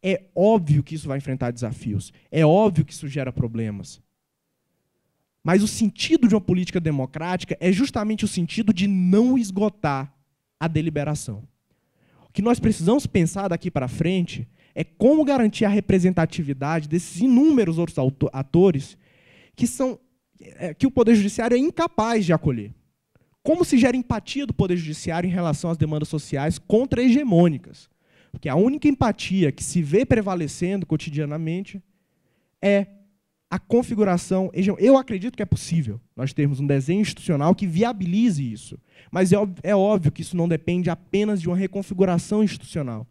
é óbvio que isso vai enfrentar desafios, é óbvio que isso gera problemas. Mas o sentido de uma política democrática é justamente o sentido de não esgotar a deliberação. O que nós precisamos pensar daqui para frente é como garantir a representatividade desses inúmeros outros atores que são é, que o poder judiciário é incapaz de acolher. Como se gera empatia do poder judiciário em relação às demandas sociais contra hegemônicas? Porque a única empatia que se vê prevalecendo cotidianamente é a configuração. Eu acredito que é possível nós termos um desenho institucional que viabilize isso. Mas é, é óbvio que isso não depende apenas de uma reconfiguração institucional.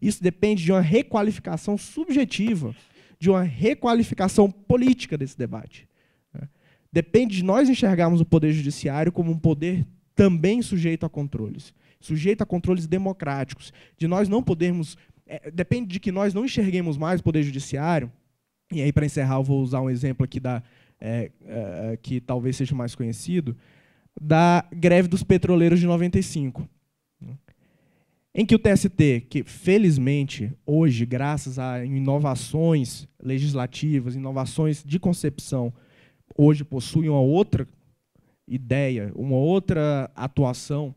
Isso depende de uma requalificação subjetiva, de uma requalificação política desse debate. Né? Depende de nós enxergarmos o poder judiciário como um poder também sujeito a controles, sujeito a controles democráticos, de nós não podermos. É, depende de que nós não enxerguemos mais o poder judiciário e aí, para encerrar, eu vou usar um exemplo aqui da, é, é, é que talvez seja mais conhecido, da greve dos petroleiros de 95. Em que o TST, que felizmente hoje, graças a inovações legislativas, inovações de concepção, hoje possui uma outra ideia, uma outra atuação.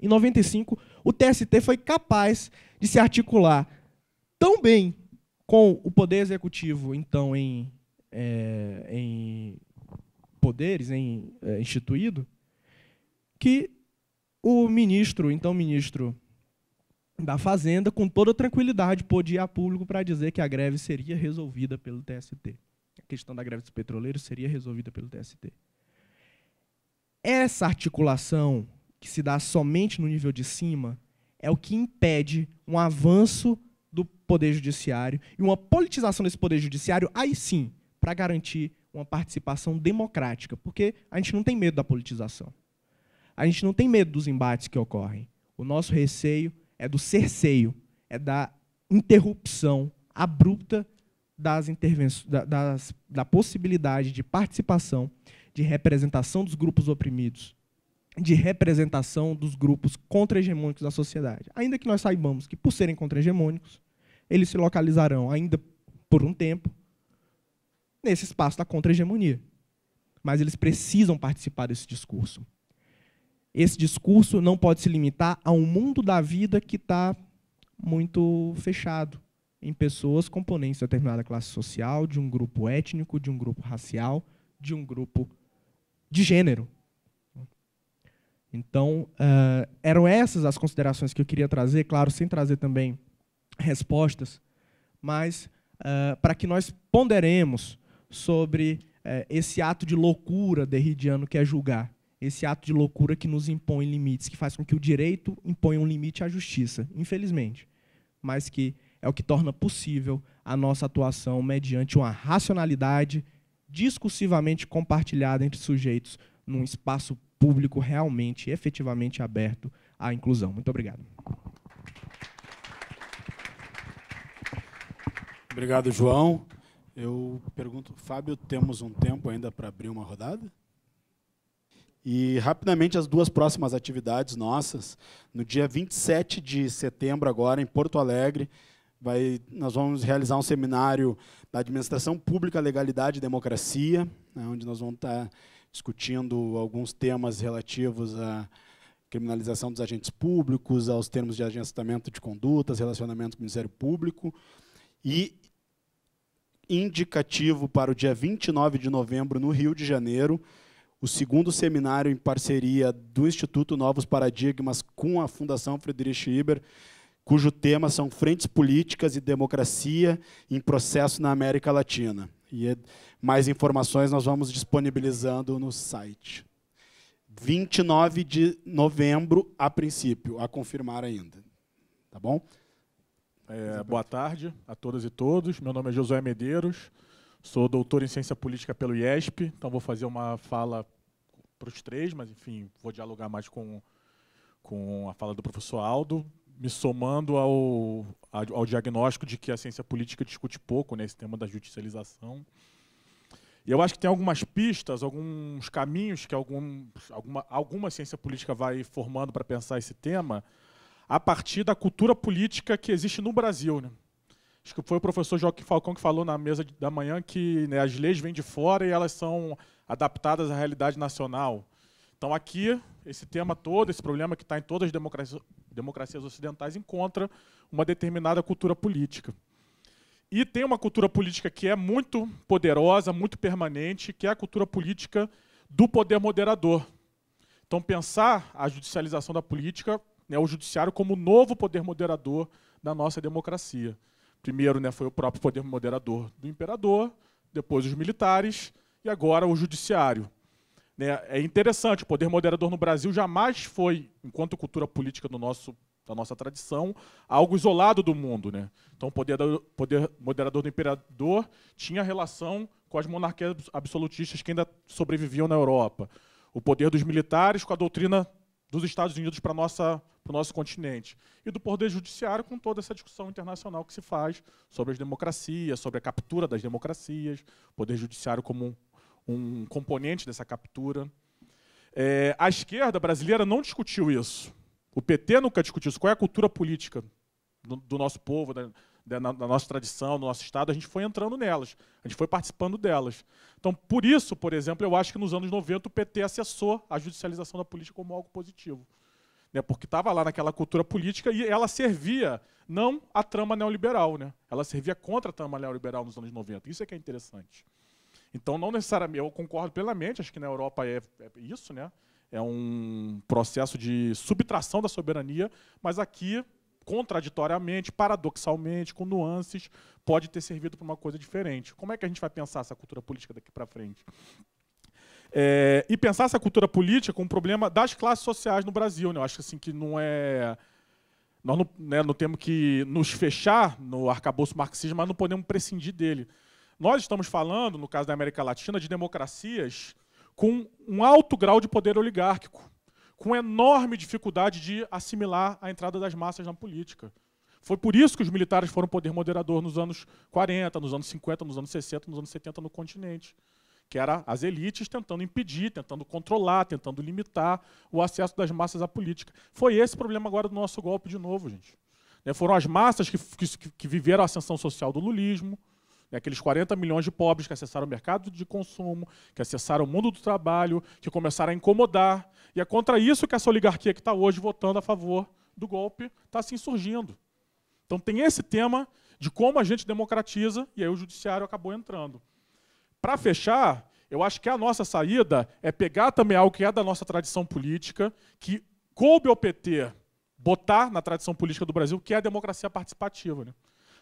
Em 95, o TST foi capaz de se articular tão bem com o poder executivo, então, em, é, em poderes, em, é, instituído, que o ministro, então ministro da Fazenda, com toda tranquilidade, pôde ir a público para dizer que a greve seria resolvida pelo TST. A questão da greve dos petroleiros seria resolvida pelo TST. Essa articulação que se dá somente no nível de cima é o que impede um avanço do Poder Judiciário e uma politização desse Poder Judiciário, aí sim, para garantir uma participação democrática, porque a gente não tem medo da politização. A gente não tem medo dos embates que ocorrem. O nosso receio é do cerceio, é da interrupção abrupta das intervenções, da, das, da possibilidade de participação, de representação dos grupos oprimidos, de representação dos grupos contra-hegemônicos da sociedade. Ainda que nós saibamos que, por serem contra-hegemônicos, eles se localizarão ainda por um tempo nesse espaço da contra-hegemonia. Mas eles precisam participar desse discurso. Esse discurso não pode se limitar a um mundo da vida que está muito fechado em pessoas componentes de determinada classe social, de um grupo étnico, de um grupo racial, de um grupo de gênero. Então, uh, eram essas as considerações que eu queria trazer, claro, sem trazer também respostas, mas uh, para que nós ponderemos sobre uh, esse ato de loucura derridiano que é julgar, esse ato de loucura que nos impõe limites, que faz com que o direito imponha um limite à justiça, infelizmente, mas que é o que torna possível a nossa atuação mediante uma racionalidade discursivamente compartilhada entre sujeitos num espaço público realmente, efetivamente aberto à inclusão. Muito obrigado. Obrigado, João. Eu pergunto, Fábio, temos um tempo ainda para abrir uma rodada? E, rapidamente, as duas próximas atividades nossas. No dia 27 de setembro, agora, em Porto Alegre, vai, nós vamos realizar um seminário da Administração Pública, Legalidade e Democracia, né, onde nós vamos estar tá discutindo alguns temas relativos à criminalização dos agentes públicos, aos termos de agenciamento de condutas, relacionamento com o Ministério Público. E indicativo para o dia 29 de novembro no Rio de Janeiro, o segundo seminário em parceria do Instituto Novos Paradigmas com a Fundação Friedrich Schieber, cujo tema são Frentes Políticas e Democracia em Processo na América Latina. E eh, mais informações nós vamos disponibilizando no site. 29 de novembro, a princípio, a confirmar ainda. Tá bom? É, boa tarde a todas e todos. Meu nome é Josué Medeiros, sou doutor em ciência política pelo IESP, então vou fazer uma fala para os três, mas enfim, vou dialogar mais com, com a fala do professor Aldo, me somando ao, ao diagnóstico de que a ciência política discute pouco nesse né, tema da judicialização. E eu acho que tem algumas pistas, alguns caminhos que algum, alguma, alguma ciência política vai formando para pensar esse tema a partir da cultura política que existe no Brasil. Né? Acho que foi o professor Joaquim Falcão que falou na mesa da manhã que né, as leis vêm de fora e elas são adaptadas à realidade nacional. Então, aqui, esse tema todo, esse problema que está em todas as democracias ocidentais, encontra uma determinada cultura política. E tem uma cultura política que é muito poderosa, muito permanente, que é a cultura política do poder moderador. Então, pensar a judicialização da política né, o judiciário como novo poder moderador da nossa democracia. Primeiro né, foi o próprio poder moderador do imperador, depois os militares e agora o judiciário. Né, é interessante, o poder moderador no Brasil jamais foi, enquanto cultura política do nosso da nossa tradição, algo isolado do mundo. Né? Então, o poder, poder moderador do imperador tinha relação com as monarquias absolutistas que ainda sobreviviam na Europa. O poder dos militares com a doutrina dos Estados Unidos para o nosso continente. E do poder judiciário com toda essa discussão internacional que se faz sobre as democracias, sobre a captura das democracias, poder judiciário como um, um componente dessa captura. É, a esquerda brasileira não discutiu isso. O PT nunca discutiu isso. Qual é a cultura política do, do nosso povo, da, da, né, na, nossa tradição, no nosso Estado, a gente foi entrando nelas, a gente foi participando delas. Então, por isso, por exemplo, eu acho que nos anos 90 o PT acessou a judicialização da política como algo positivo né, porque estava lá naquela cultura política e ela servia não à trama neoliberal, né? ela servia contra a trama neoliberal nos anos 90. Isso é que é interessante. Então, não necessariamente, eu concordo plenamente, acho que na Europa é, é isso, né? é um processo de subtração da soberania, mas aqui contraditoriamente, paradoxalmente, com nuances, pode ter servido para uma coisa diferente. Como é que a gente vai pensar essa cultura política daqui para frente? É, e pensar essa cultura política com o problema das classes sociais no Brasil. Né? Eu acho assim, que não é. Nós não, né, não temos que nos fechar no arcabouço marxista, mas não podemos prescindir dele. Nós estamos falando, no caso da América Latina, de democracias com um alto grau de poder oligárquico com enorme dificuldade de assimilar a entrada das massas na política. Foi por isso que os militares foram poder moderador nos anos 40, nos anos 50, nos anos 60, nos anos 70 no continente, que era as elites tentando impedir, tentando controlar, tentando limitar o acesso das massas à política. Foi esse o problema agora do nosso golpe de novo, gente. Né, foram as massas que, que, que viveram a ascensão social do lulismo, né, aqueles 40 milhões de pobres que acessaram o mercado de consumo, que acessaram o mundo do trabalho, que começaram a incomodar. E é contra isso que essa oligarquia que está hoje votando a favor do golpe está se assim insurgindo. Então tem esse tema de como a gente democratiza, e aí o judiciário acabou entrando. Para fechar, eu acho que a nossa saída é pegar também algo que é da nossa tradição política, que coube ao PT botar na tradição política do Brasil, que é a democracia participativa. Né?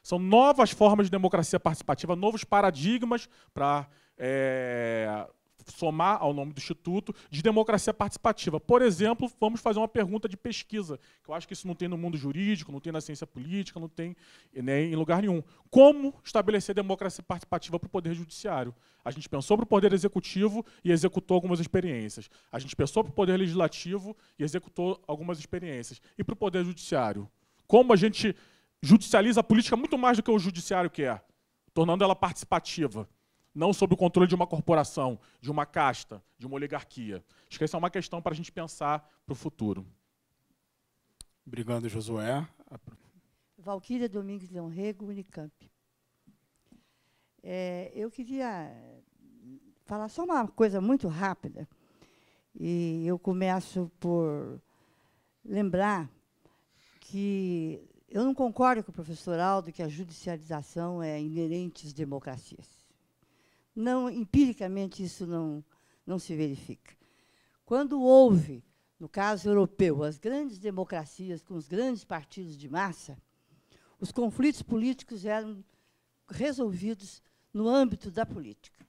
São novas formas de democracia participativa, novos paradigmas para é, somar ao nome do Instituto de democracia participativa. Por exemplo, vamos fazer uma pergunta de pesquisa, que eu acho que isso não tem no mundo jurídico, não tem na ciência política, não tem né, em lugar nenhum. Como estabelecer democracia participativa para o Poder Judiciário? A gente pensou para o Poder Executivo e executou algumas experiências. A gente pensou para o Poder Legislativo e executou algumas experiências. E para o Poder Judiciário? Como a gente judicializa a política muito mais do que o judiciário quer, é, tornando ela participativa, não sob o controle de uma corporação, de uma casta, de uma oligarquia. Acho que essa é uma questão para a gente pensar para o futuro. Obrigado, Josué. Valquíria Domingues Leão Rego, Unicamp. É, eu queria falar só uma coisa muito rápida. E eu começo por lembrar que eu não concordo com o professor Aldo que a judicialização é inerente às democracias. Não, empiricamente, isso não, não se verifica. Quando houve, no caso europeu, as grandes democracias com os grandes partidos de massa, os conflitos políticos eram resolvidos no âmbito da política.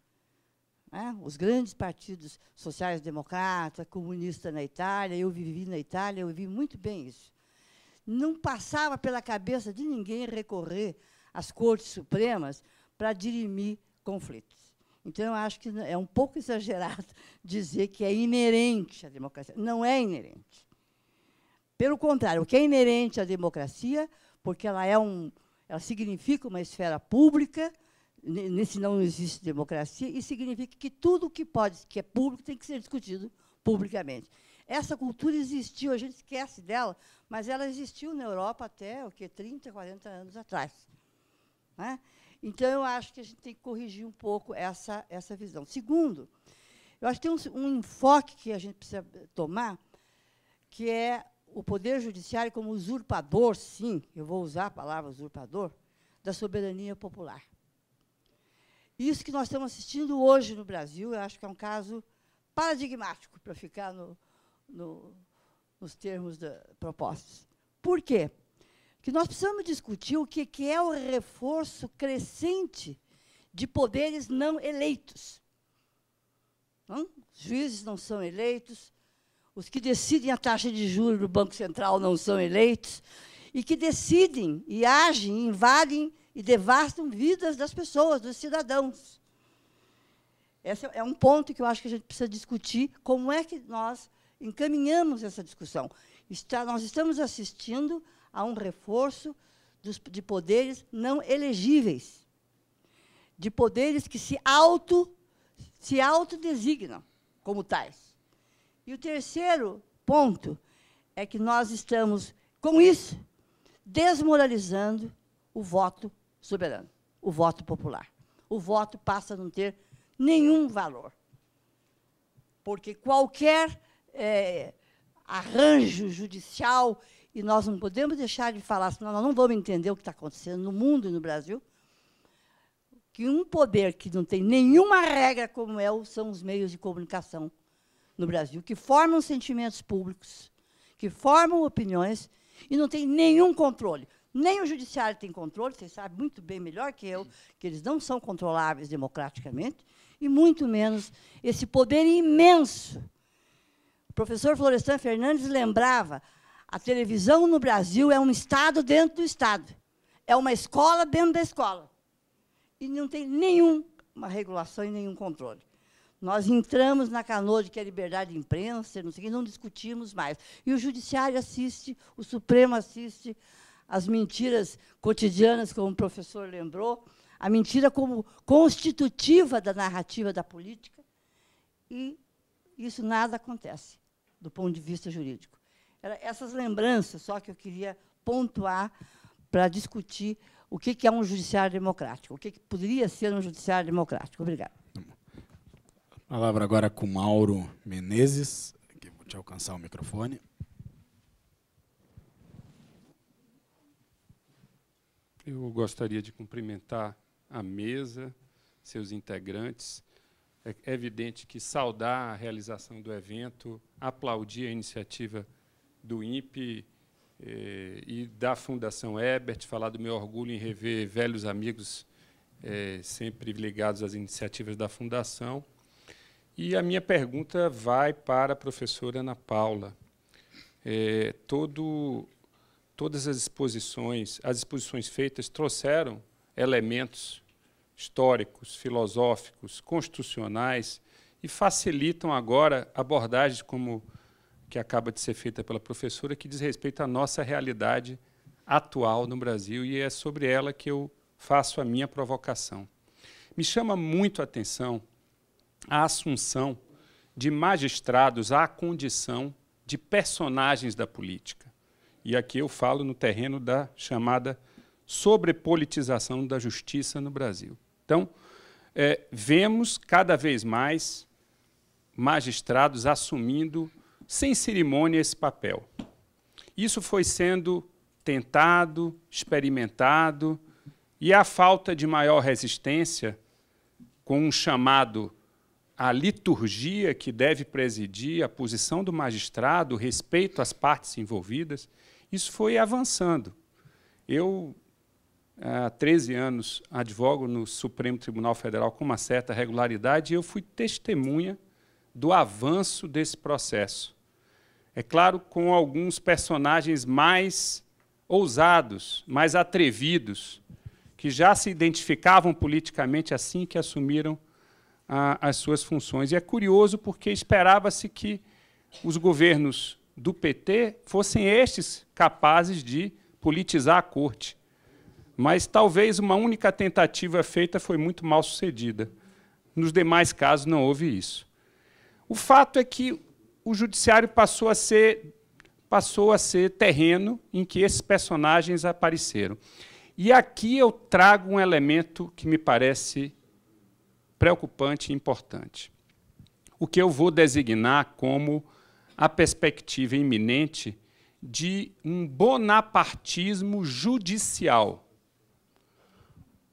Né? Os grandes partidos sociais-democrata, comunista na Itália, eu vivi na Itália, eu vi muito bem isso não passava pela cabeça de ninguém recorrer às Cortes Supremas para dirimir conflitos. Então, eu acho que é um pouco (laughs) exagerado dizer que é inerente à democracia. Não é inerente. Pelo contrário, o que é inerente à democracia, porque ela, é um, ela significa uma esfera pública, nesse não existe democracia, e significa que tudo que pode, que é público, tem que ser discutido publicamente. Essa cultura existiu, a gente esquece dela, mas ela existiu na Europa até o que 30, 40 anos atrás. Né? Então, eu acho que a gente tem que corrigir um pouco essa, essa visão. Segundo, eu acho que tem um, um enfoque que a gente precisa tomar, que é o Poder Judiciário como usurpador, sim, eu vou usar a palavra usurpador, da soberania popular. Isso que nós estamos assistindo hoje no Brasil, eu acho que é um caso paradigmático, para ficar no, no, nos termos da, propostos. Por quê? Que nós precisamos discutir o que, que é o reforço crescente de poderes não eleitos. Não? Os juízes não são eleitos, os que decidem a taxa de juros do Banco Central não são eleitos, e que decidem e agem, invadem e devastam vidas das pessoas, dos cidadãos. Esse é um ponto que eu acho que a gente precisa discutir, como é que nós encaminhamos essa discussão. Está, nós estamos assistindo a um reforço dos, de poderes não elegíveis, de poderes que se auto se autodesignam como tais. E o terceiro ponto é que nós estamos, com isso, desmoralizando o voto soberano, o voto popular. O voto passa a não ter nenhum valor. Porque qualquer é, arranjo judicial, e nós não podemos deixar de falar, senão nós não vamos entender o que está acontecendo no mundo e no Brasil, que um poder que não tem nenhuma regra como é, são os meios de comunicação no Brasil, que formam sentimentos públicos, que formam opiniões e não tem nenhum controle. Nem o judiciário tem controle, vocês sabem muito bem melhor que eu, que eles não são controláveis democraticamente, e muito menos esse poder imenso professor Florestan Fernandes lembrava, a televisão no Brasil é um Estado dentro do Estado. É uma escola dentro da escola. E não tem nenhuma regulação e nenhum controle. Nós entramos na canoa de que é liberdade de imprensa, não sei o que, não discutimos mais. E o judiciário assiste, o Supremo assiste as mentiras cotidianas, como o professor lembrou, a mentira como constitutiva da narrativa da política, e isso nada acontece do ponto de vista jurídico. Era essas lembranças só que eu queria pontuar para discutir o que, é um judiciário democrático, o que, que poderia ser um judiciário democrático. Obrigado. Palavra agora é com Mauro Menezes, que vou te alcançar o microfone. Eu gostaria de cumprimentar a mesa, seus integrantes, é evidente que saudar a realização do evento, aplaudir a iniciativa do INPE eh, e da Fundação Ebert, falar do meu orgulho em rever velhos amigos eh, sempre ligados às iniciativas da Fundação. E a minha pergunta vai para a professora Ana Paula. Eh, todo, todas as exposições, as exposições feitas trouxeram elementos históricos, filosóficos, constitucionais e facilitam agora abordagens como que acaba de ser feita pela professora que diz respeito à nossa realidade atual no Brasil e é sobre ela que eu faço a minha provocação. Me chama muito a atenção a assunção de magistrados à condição de personagens da política. E aqui eu falo no terreno da chamada sobrepolitização da justiça no Brasil. Então, é, vemos cada vez mais magistrados assumindo, sem cerimônia, esse papel. Isso foi sendo tentado, experimentado, e a falta de maior resistência, com um chamado à liturgia que deve presidir a posição do magistrado, respeito às partes envolvidas, isso foi avançando. Eu há 13 anos advogo no Supremo Tribunal Federal com uma certa regularidade e eu fui testemunha do avanço desse processo. É claro, com alguns personagens mais ousados, mais atrevidos, que já se identificavam politicamente assim que assumiram a, as suas funções. E é curioso porque esperava-se que os governos do PT fossem estes capazes de politizar a corte mas talvez uma única tentativa feita foi muito mal sucedida. Nos demais casos, não houve isso. O fato é que o judiciário passou a ser passou a ser terreno em que esses personagens apareceram. E aqui eu trago um elemento que me parece preocupante e importante. O que eu vou designar como a perspectiva iminente de um bonapartismo judicial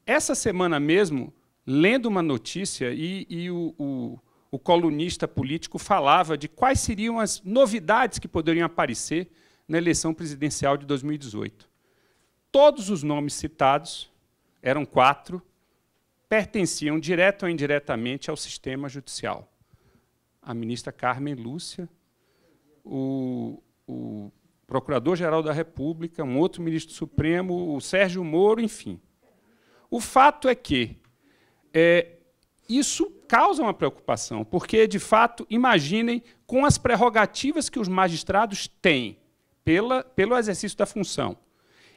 essa semana mesmo, lendo uma notícia, e, e o, o, o colunista político falava de quais seriam as novidades que poderiam aparecer na eleição presidencial de 2018. Todos os nomes citados, eram quatro, pertenciam direto ou indiretamente ao sistema judicial. A ministra Carmen Lúcia, o, o Procurador-Geral da República, um outro ministro do Supremo, o Sérgio Moro, enfim. O fato é que é, isso causa uma preocupação, porque, de fato, imaginem com as prerrogativas que os magistrados têm pela, pelo exercício da função.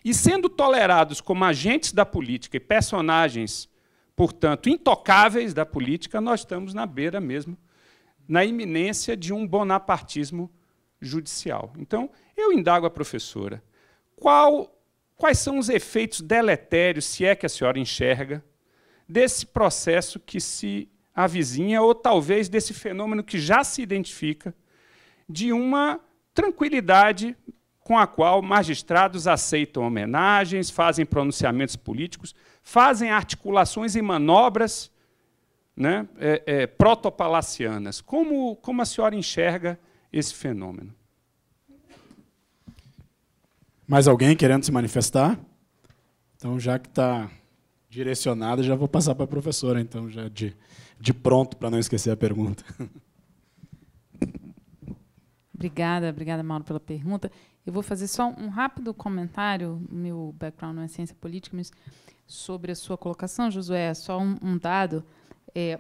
E sendo tolerados como agentes da política e personagens, portanto, intocáveis da política, nós estamos na beira mesmo, na iminência de um bonapartismo judicial. Então, eu indago a professora, qual Quais são os efeitos deletérios, se é que a senhora enxerga, desse processo que se avizinha, ou talvez desse fenômeno que já se identifica, de uma tranquilidade com a qual magistrados aceitam homenagens, fazem pronunciamentos políticos, fazem articulações e manobras né, é, é, protopalacianas. Como, como a senhora enxerga esse fenômeno? Mais alguém querendo se manifestar? Então, já que está direcionada, já vou passar para a professora, então, já de, de pronto, para não esquecer a pergunta. Obrigada, obrigada, Mauro, pela pergunta. Eu vou fazer só um rápido comentário, meu background não é ciência política, mas sobre a sua colocação, Josué, é só um, um dado. É,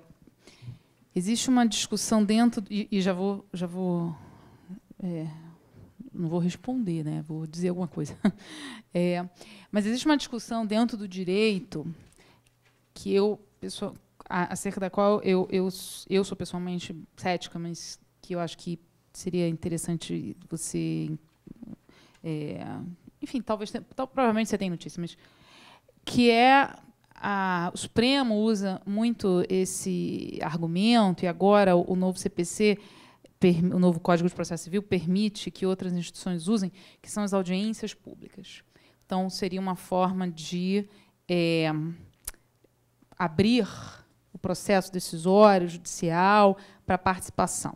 existe uma discussão dentro, e, e já vou, já vou é, não vou responder, né? vou dizer alguma coisa. (laughs) É, mas existe uma discussão dentro do direito que eu, pessoa, acerca da qual eu, eu, eu sou pessoalmente cética, mas que eu acho que seria interessante você. É, enfim, talvez. Tal, provavelmente você tem notícia, mas. Que é a, o Supremo usa muito esse argumento, e agora o, o novo CPC o novo Código de Processo Civil permite que outras instituições usem, que são as audiências públicas. Então, seria uma forma de é, abrir o processo decisório, judicial, para participação.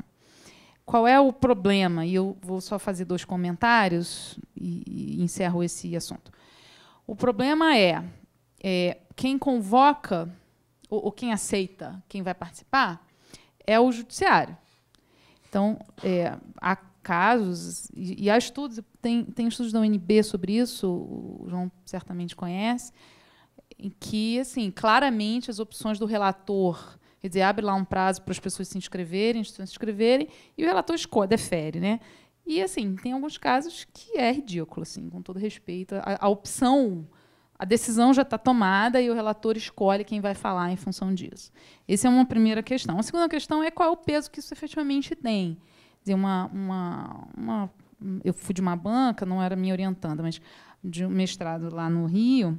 Qual é o problema? E eu vou só fazer dois comentários e, e encerro esse assunto. O problema é, é quem convoca ou, ou quem aceita quem vai participar é o judiciário. Então, é, há casos, e, e, há estudos, tem, tem estudos da UNB sobre isso, o João certamente conhece, em que, assim, claramente as opções do relator, quer dizer, abre lá um prazo para as pessoas se inscreverem, instituições se inscreverem, e o relator escolhe, defere, né? E, assim, tem alguns casos que é ridículo, assim, com todo respeito. A, a opção a decisão já está tomada e o relator escolhe quem vai falar em função disso. Essa é uma primeira questão. A segunda questão é qual é o peso que isso efetivamente tem. Quer dizer, uma, uma, uma, eu fui de uma banca, não era minha orientanda, mas de um mestrado lá no Rio,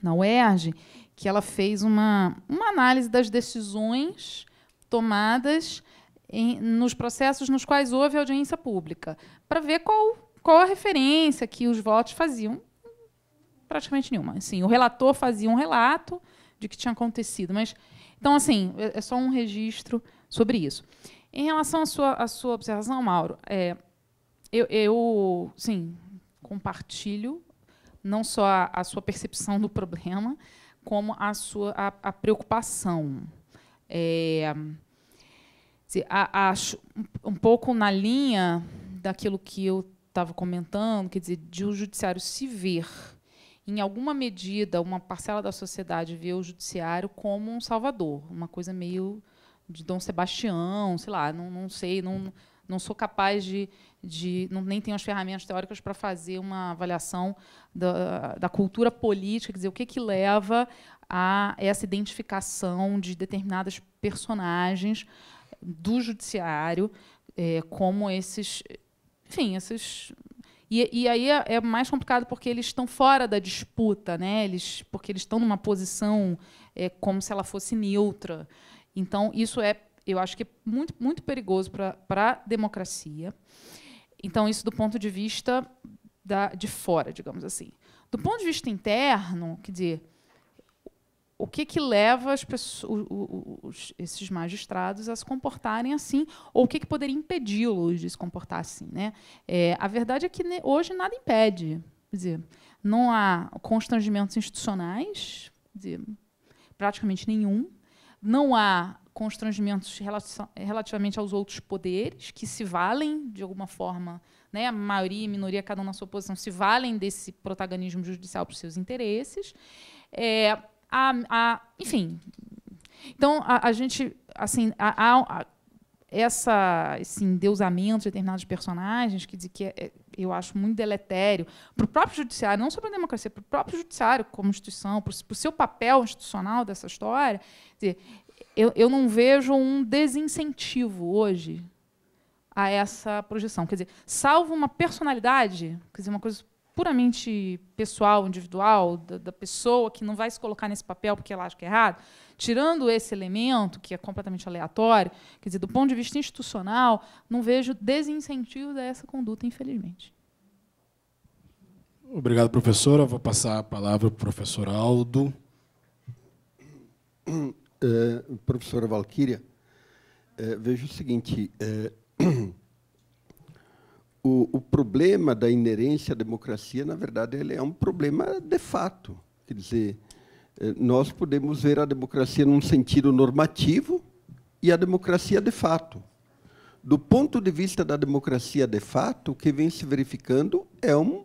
na UERJ, que ela fez uma, uma análise das decisões tomadas em, nos processos nos quais houve audiência pública, para ver qual, qual a referência que os votos faziam praticamente nenhuma. Assim, o relator fazia um relato de que tinha acontecido, mas então assim é, é só um registro sobre isso. Em relação à sua, à sua observação, Mauro, é, eu, eu sim compartilho não só a, a, sua percepção do problema, como a sua a, a preocupação. É, acho um pouco na linha daquilo que eu estava comentando, quer dizer, de o um judiciário se ver em alguma medida, uma parcela da sociedade vê o judiciário como um salvador, uma coisa meio de Dom Sebastião, sei lá, não, não sei, não, não sou capaz de, de não, nem tenho as ferramentas teóricas para fazer uma avaliação da, da cultura política, quer dizer, o que, que leva a essa identificação de determinadas personagens do judiciário é, como esses, enfim, esses e, e aí é, é, mais complicado porque eles estão fora da disputa, né? Eles, porque eles estão numa posição é, como se ela fosse neutra. Então, isso é, eu acho que é muito, muito perigoso para a democracia. Então, isso do ponto de vista da, de fora, digamos assim. Do ponto de vista interno, quer dizer, o que, que leva pessoas, os, esses magistrados a se comportarem assim, ou o que, que poderia impedi-los de se comportar assim. Né? É, a verdade é que né, hoje nada impede. Quer dizer, não há constrangimentos institucionais, dizer, praticamente nenhum. Não há constrangimentos relativamente aos outros poderes, que se valem, de alguma forma, né, a maioria e minoria, cada um na sua posição, se valem desse protagonismo judicial para os seus interesses. É, a, a enfim. Então, a, a gente, assim, a, essa, esse endeusamento de determinados personagens, que, que é, é, eu acho muito deletério, para o próprio judiciário, não só para a democracia, para o próprio judiciário como instituição, para o seu papel institucional dessa história, dizer, eu, eu não vejo um desincentivo hoje a essa projeção. Quer dizer, salvo uma personalidade, quer dizer, uma coisa puramente pessoal, individual, da, da, pessoa que não vai se colocar nesse papel porque ela acha que é errado, tirando esse elemento, que é completamente aleatório, quer dizer, do ponto de vista institucional, não vejo desincentivo a essa conduta, infelizmente. Obrigado, professora. Vou passar a palavra para o professor Aldo. É, professora Valquíria, é, eh, vejo o seguinte. É, (clears throat) o, o problema da inerência à democracia, na verdade, ele é um problema de fato. Quer dizer, eh, nós podemos ver a democracia num sentido normativo e a democracia de fato. Do ponto de vista da democracia de fato, o que vem se verificando é, um,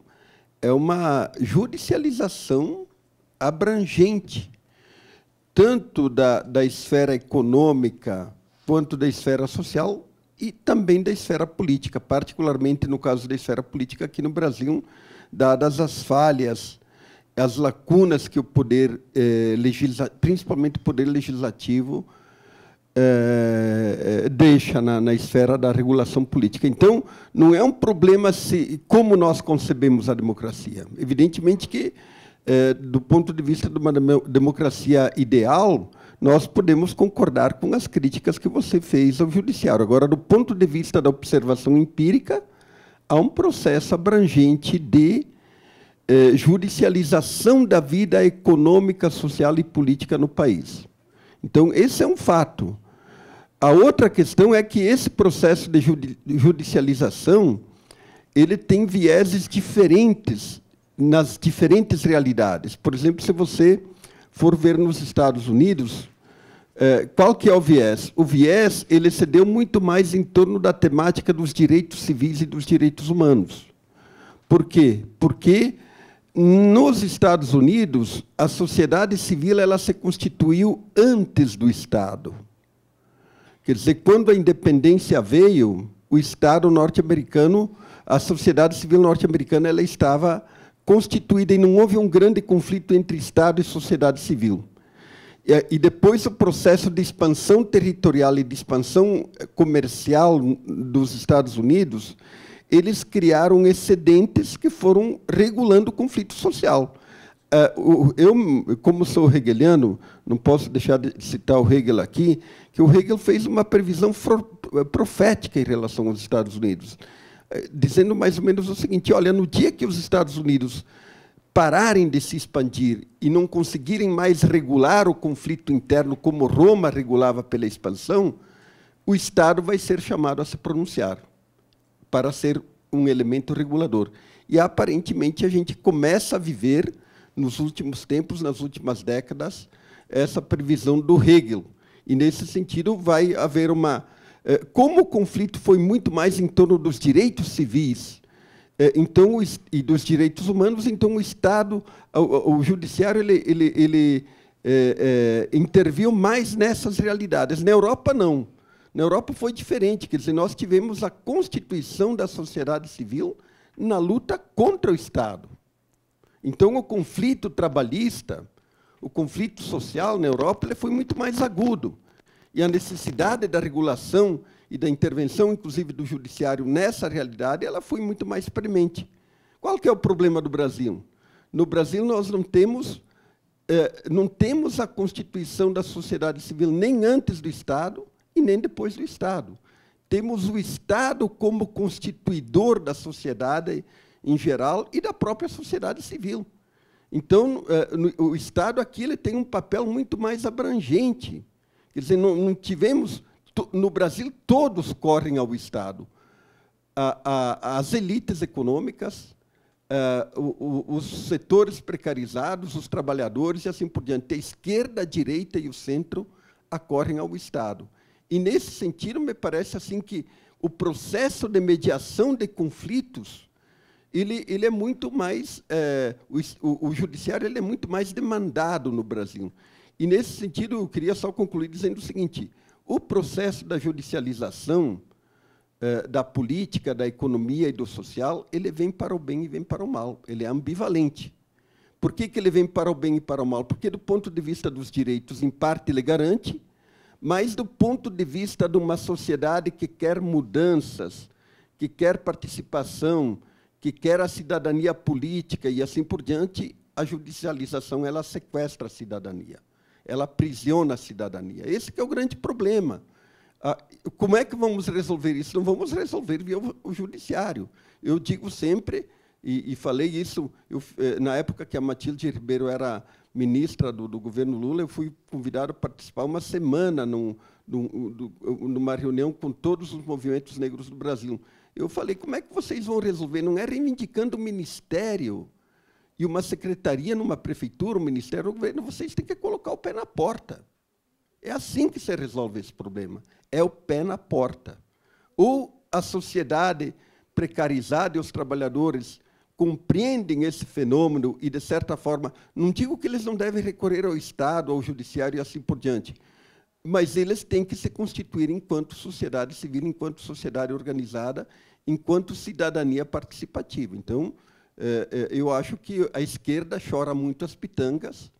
é uma judicialização abrangente, tanto da, da esfera econômica quanto da esfera social, e também da esfera política, particularmente no caso da esfera política aqui no Brasil, dadas as falhas, as lacunas que o poder eh, legislativo, principalmente o poder legislativo, eh, eh, deixa na, na, esfera da regulação política. Então, não é um problema se, como nós concebemos a democracia. Evidentemente que, eh, do ponto de vista de uma democracia ideal, nós podemos concordar com as críticas que você fez ao judiciário. Agora, do ponto de vista da observação empírica, há um processo abrangente de eh, judicialização da vida econômica, social e política no país. Então, esse é um fato. A outra questão é que esse processo de judicialização ele tem vieses diferentes nas diferentes realidades. Por exemplo, se você for ver nos Estados Unidos, é, qual que é o viés? O viés ele se deu muito mais em torno da temática dos direitos civis e dos direitos humanos. Por quê? Porque nos Estados Unidos a sociedade civil ela se constituiu antes do Estado. Quer dizer, quando a independência veio, o Estado norte-americano, a sociedade civil norte-americana, ela estava constituída e não houve um grande conflito entre Estado e sociedade civil. É, e depois o processo de expansão territorial e de expansão eh, comercial dos Estados Unidos, eles criaram excedentes que foram regulando o conflito social. Eh, eu, como sou hegeliano, não posso deixar de citar o Hegel aqui, que o Hegel fez uma previsão eh, profética em relação aos Estados Unidos, dizendo mais ou menos o seguinte: olha, no dia que os Estados Unidos pararem de se expandir e não conseguirem mais regular o conflito interno como Roma regulava pela expansão, o Estado vai ser chamado a se pronunciar para ser um elemento regulador. E aparentemente a gente começa a viver nos últimos tempos, nas últimas décadas, essa previsão do Hegel. E nesse sentido vai haver uma eh, como o conflito foi muito mais em torno dos direitos civis é, então, e dos direitos humanos, então o Estado, o, o judiciário, ele, ele, ele é, é, interviu mais nessas realidades. Na Europa, não. Na Europa foi diferente, quer dizer, nós tivemos a constituição da sociedade civil na luta contra o Estado. Então, o conflito trabalhista, o conflito social na Europa ele foi muito mais agudo. E a necessidade da regulação e da intervenção, inclusive, do judiciário nessa realidade, ela foi muito mais premente. Qual que é o problema do Brasil? No Brasil, nós não temos, eh, não temos a constituição da sociedade civil nem antes do Estado e nem depois do Estado. Temos o Estado como constituidor da sociedade em geral e da própria sociedade civil. Então, eh, no, o Estado aqui ele tem um papel muito mais abrangente. Quer dizer, não, não tivemos no Brasil, todos correm ao Estado. as elites econômicas, eh, os setores precarizados, os trabalhadores e assim por diante. A esquerda, a direita e o centro acorrem ao Estado. E, nesse sentido, me parece assim que o processo de mediação de conflitos ele, ele é muito mais é, o, o, judiciário ele é muito mais demandado no Brasil e nesse sentido eu queria só concluir dizendo o seguinte o processo da judicialização eh, da política, da economia e do social, ele vem para o bem e vem para o mal. Ele é ambivalente. Por que, que ele vem para o bem e para o mal? Porque, do ponto de vista dos direitos, em parte ele garante, mas do ponto de vista de uma sociedade que quer mudanças, que quer participação, que quer a cidadania política e assim por diante, a judicialização ela sequestra a cidadania ela aprisiona a cidadania. Esse é o grande problema. Ah, como é que vamos resolver isso? Não vamos resolver via o judiciário. Eu digo sempre, e, e falei isso eu, eh, na época que a Matilde Ribeiro era ministra do, do, governo Lula, eu fui convidado a participar uma semana num, num, numa reunião com todos os movimentos negros do Brasil. Eu falei, como é que vocês vão resolver? Não é reivindicando o ministério, e uma secretaria numa prefeitura, um ministério, um governo, vocês têm que colocar o pé na porta. É assim que se resolve esse problema. É o pé na porta. Ou a sociedade precarizada e os trabalhadores compreendem esse fenômeno e, de certa forma, não digo que eles não devem recorrer ao Estado, ao Judiciário e assim por diante, mas eles têm que se constituir enquanto sociedade civil, enquanto sociedade organizada, enquanto cidadania participativa. Então, é, é, eu acho que a esquerda chora muito as pitangas.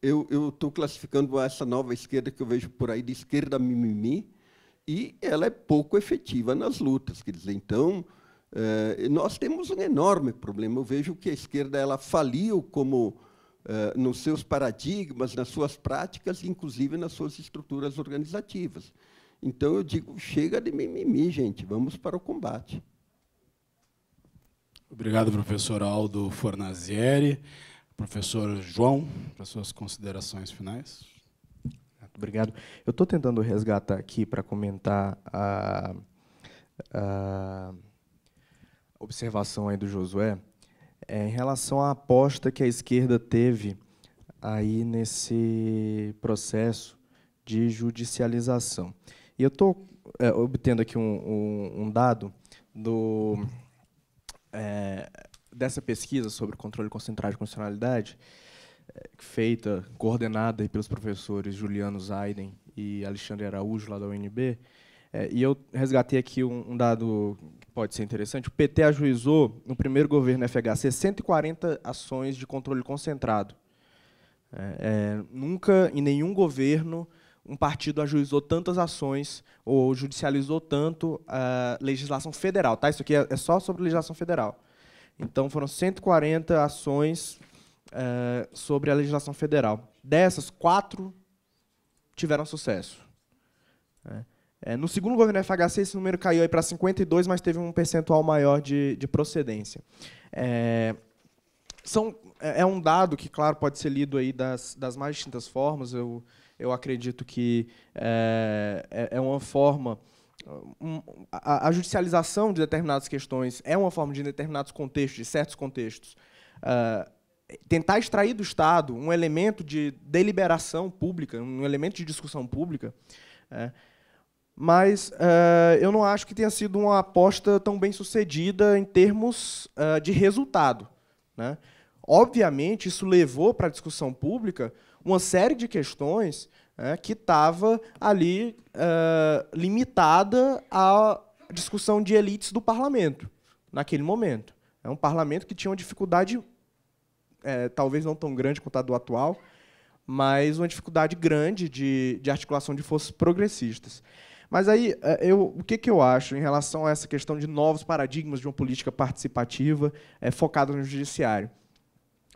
Eu estou classificando essa nova esquerda que eu vejo por aí de esquerda mimimi, e ela é pouco efetiva nas lutas. Quer dizer, então, é, nós temos um enorme problema. Eu vejo que a esquerda ela faliu como nos seus paradigmas, nas suas práticas, inclusive nas suas estruturas organizativas. Então, eu digo, chega de mimimi, gente, vamos para o combate. Obrigado, professor Aldo Fornazieri. Professor João, para suas considerações finais. Obrigado. Eu estou tentando resgatar aqui para comentar a, a, observação aí do Josué é, em relação à aposta que a esquerda teve aí nesse processo de judicialização. E eu estou é, obtendo aqui um, um, um dado do é, dessa pesquisa sobre controle concentrado de condicionalidade, é, feita, coordenada pelos professores Juliano Zaiden e Alexandre Araújo, lá da UNB, é, e eu resgatei aqui um, um, dado que pode ser interessante. O PT ajuizou, no primeiro governo FHC, 140 ações de controle concentrado. É, é, nunca, em nenhum governo, um partido ajuizou tantas ações ou judicializou tanto a eh, legislação federal, tá? Isso aqui é, é, só sobre legislação federal. Então foram 140 ações uh, sobre a legislação federal. Dessas, quatro tiveram sucesso. Né? É, no segundo governo FHC, esse número caiu para 52, mas teve um percentual maior de, de procedência. É, são, é, é um dado que, claro, pode ser lido aí das, das mais distintas formas. Eu eu acredito que eh, é, é uma forma. a, judicialização de determinadas questões é uma forma de determinados contextos, de certos contextos. Eh, tentar extrair do Estado um elemento de deliberação pública, um elemento de discussão pública. Né? mas eh, eu não acho que tenha sido uma aposta tão bem sucedida em termos de resultado. Né? Obviamente, isso levou para a discussão pública uma série de questões né, que estava ali uh, limitada à discussão de elites do parlamento, naquele momento. É um parlamento que tinha uma dificuldade, é, talvez não tão grande quanto a do atual, mas uma dificuldade grande de, de articulação de forças progressistas. Mas aí, é, eu, o que, que eu acho em relação a essa questão de novos paradigmas de uma política participativa é, focada no judiciário?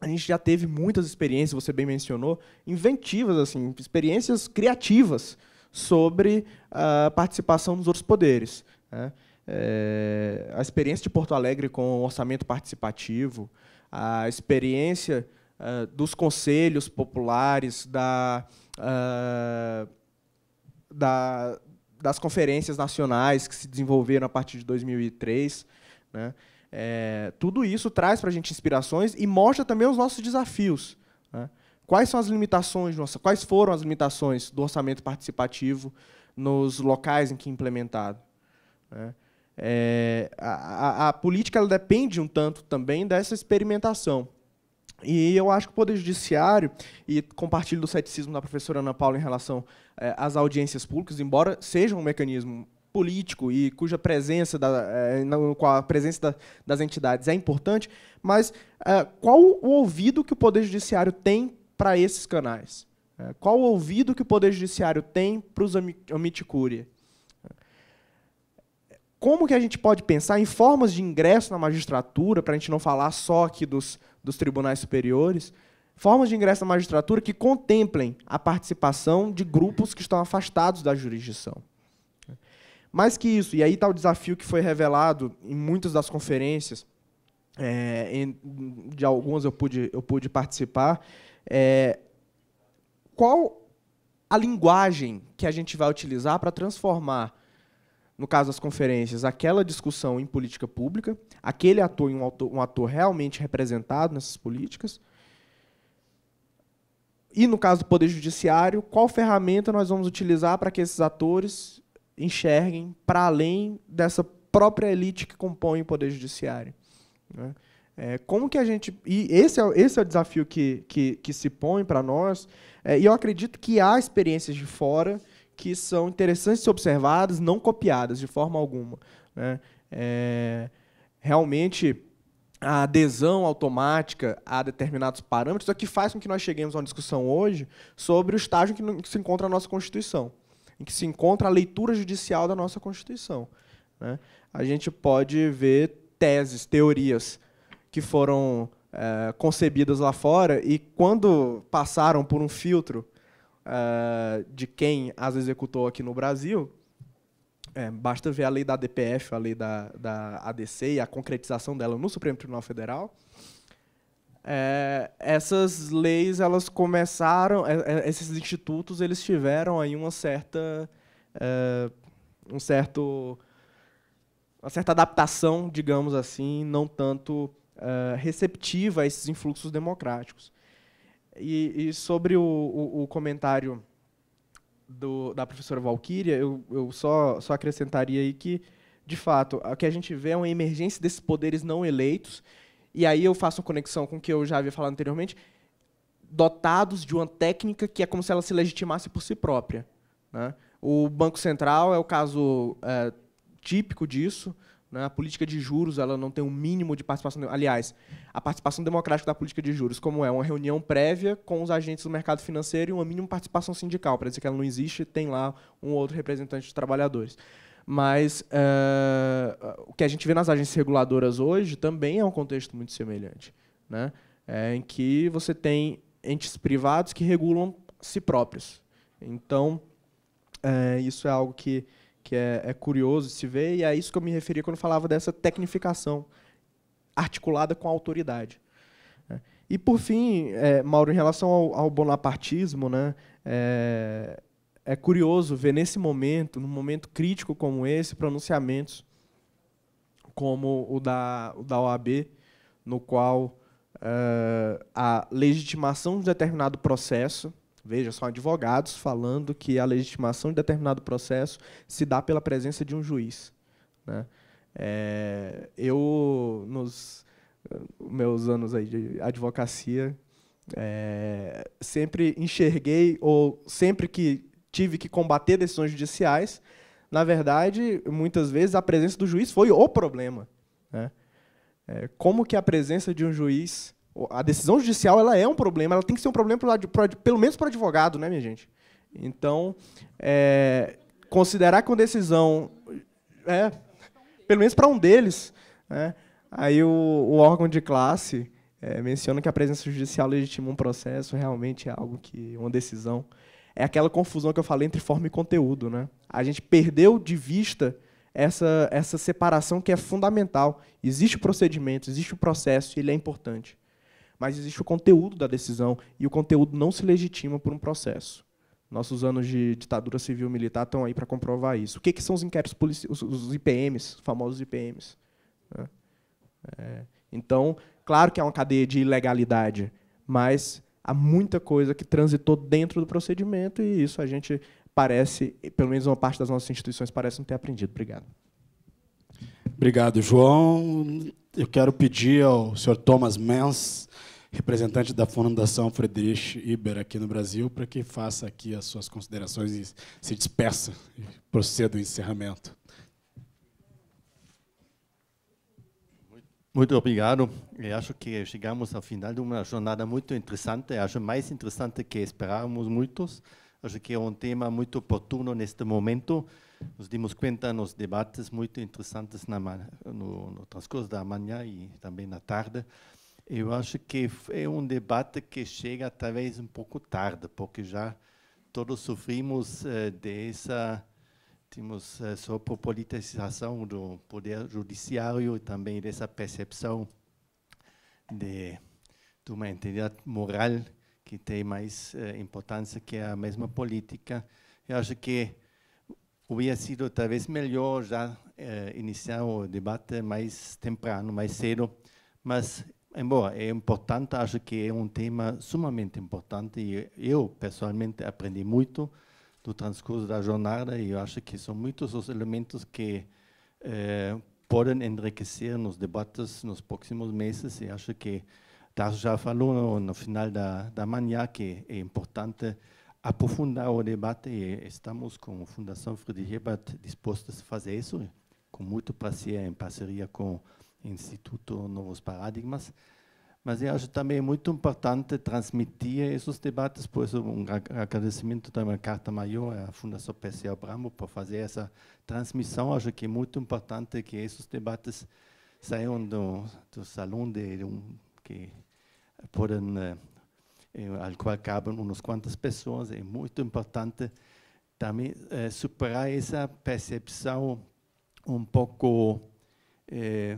a gente já teve muitas experiências, você bem mencionou, inventivas, assim, experiências criativas sobre a ah, participação dos outros poderes. Né? É, a experiência de Porto Alegre com o orçamento participativo, a experiência uh, dos conselhos populares, da, uh, da, das conferências nacionais que se desenvolveram a partir de 2003, né? É, tudo isso traz para a gente inspirações e mostra também os nossos desafios. Né? Quais são as limitações, nossa, quais foram as limitações do orçamento participativo nos locais em que é implementado? Né? É, a, a, a, política depende um tanto também dessa experimentação. E eu acho que o Poder Judiciário, e compartilho do ceticismo da professora Ana Paula em relação é, às audiências públicas, embora seja um mecanismo político e cuja presença da, é, com a presença da, das entidades é importante, mas é, qual o ouvido que o Poder Judiciário tem para esses canais? É, qual o ouvido que o Poder Judiciário tem para os amiticúria? Como que a gente pode pensar em formas de ingresso na magistratura, para a gente não falar só aqui dos, dos tribunais superiores, formas de ingresso na magistratura que contemplem a participação de grupos que estão afastados da jurisdição? Mais que isso, e aí está o desafio que foi revelado em muitas das conferências, é, em, de algumas eu pude, eu pude participar, é, qual a linguagem que a gente vai utilizar para transformar, no caso das conferências, aquela discussão em política pública, aquele ator em um ator, um ator realmente representado nessas políticas, e, no caso do Poder Judiciário, qual ferramenta nós vamos utilizar para que esses atores enxerguem para além dessa própria elite que compõe o poder judiciário. Né? É, como que a gente e esse é, esse é o desafio que, que, que se põe para nós. É, e eu acredito que há experiências de fora que são interessantes ser observadas, não copiadas de forma alguma. Né? É, realmente a adesão automática a determinados parâmetros é o que faz com que nós cheguemos a uma discussão hoje sobre o estágio que se encontra a nossa Constituição em que se encontra a leitura judicial da nossa Constituição. Né? A gente pode ver teses, teorias que foram é, concebidas lá fora e, quando passaram por um filtro é, de quem as executou aqui no Brasil, é, basta ver a lei da DPF, a lei da, da ADC e a concretização dela no Supremo Tribunal Federal é, essas leis elas começaram, é, é, esses institutos eles tiveram aí uma certa, é, um certo, uma certa adaptação, digamos assim, não tanto é, receptiva a esses influxos democráticos. E, e sobre o, o, o comentário do, da professora Valquíria, eu, eu só, só acrescentaria aí que de fato, o que a gente vê é uma emergência desses poderes não eleitos e aí eu faço uma conexão com o que eu já havia falado anteriormente, dotados de uma técnica que é como se ela se legitimasse por si própria. Né? O Banco Central é o caso é, típico disso. Né? A política de juros ela não tem um mínimo de participação. Aliás, a participação democrática da política de juros, como é uma reunião prévia com os agentes do mercado financeiro e uma mínima participação sindical, para dizer que ela não existe, tem lá um outro representante dos trabalhadores. Mas uh, o que a gente vê nas agências reguladoras hoje também é um contexto muito semelhante, né? É, em que você tem entes privados que regulam si próprios. Então, é, isso é algo que, que é, é curioso se ver, e é isso que eu me referia quando falava dessa tecnificação articulada com a autoridade. Né? E, por fim, é, Mauro, em relação ao, ao bonapartismo, né, é, é curioso ver nesse momento, num momento crítico como esse, pronunciamentos como o da, o da OAB, no qual uh, a legitimação de determinado processo, veja, são advogados falando que a legitimação de determinado processo se dá pela presença de um juiz. Né? É, eu, nos eh, meus anos aí de advocacia, é, sempre enxerguei, ou sempre que tive que combater decisões judiciais, na verdade, muitas vezes a presença do juiz foi o problema. Né? É, como que a presença de um juiz, a decisão judicial, ela é um problema, ela tem que ser um problema pro, pro, pelo menos para o advogado, né, minha gente? Então, é, considerar que uma decisão, é, pelo menos para um deles, né? aí o, o, órgão de classe é, menciona que a presença judicial legitima um processo, realmente é algo que, uma decisão é aquela confusão que eu falei entre forma e conteúdo. Né? A gente perdeu de vista essa, essa separação que é fundamental. Existe o procedimento, existe o processo, e ele é importante. Mas existe o conteúdo da decisão, e o conteúdo não se legitima por um processo. Nossos anos de ditadura civil militar estão aí para comprovar isso. O que, que são os inquéritos policiais, os, IPMs, os famosos IPMs? Né? É, então, claro que é uma cadeia de ilegalidade, mas há muita coisa que transitou dentro do procedimento e isso a gente parece, pelo menos uma parte das nossas instituições parece não ter aprendido. Obrigado. Obrigado, João. Eu quero pedir ao senhor Thomas Mens, representante da Fundação Friedrich Iber aqui no Brasil, para que faça aqui as suas considerações e se despeça e proceda o encerramento. Muito obrigado. Eu acho que chegamos ao final de uma jornada muito interessante. Eu acho mais interessante que esperávamos muitos. Eu acho que é um tema muito oportuno neste momento. Nos dimos conta nos debates muito interessantes na, no, no transcurso da manhã e também na tarde. Eu acho que é um debate que chega talvez um pouco tarde, porque já todos sofrimos eh, dessa temos é, só politização do poder judiciário e também dessa percepção de, de uma entidade moral que tem mais eh, importância que é a mesma política. Eu acho que Havia sido talvez melhor já eh, iniciar o debate mais temprano, mais cedo, mas, embora é importante, acho que é um tema sumamente importante e eu, pessoalmente, aprendi muito do transcurso da jornada e eu acho que são muitos os elementos que eh, podem enriquecer nos debates nos próximos meses e acho que Tarso já falou no, no final da, da manhã que é importante aprofundar o debate e estamos com a Fundação Friedrich Ebert dispostos a fazer isso com muito prazer em parceria com o Instituto Novos Paradigmas. Mas eu acho também muito importante transmitir esses debates, por isso um agradecimento também à Carta Maior, à Fundação PCA Bramo, por fazer essa transmissão. Acho que é muito importante que esses debates saiam do, do salão de um, que podem, eh, eh, ao qual cabem umas quantas pessoas. É muito importante também eh, superar essa percepção um pouco... Eh,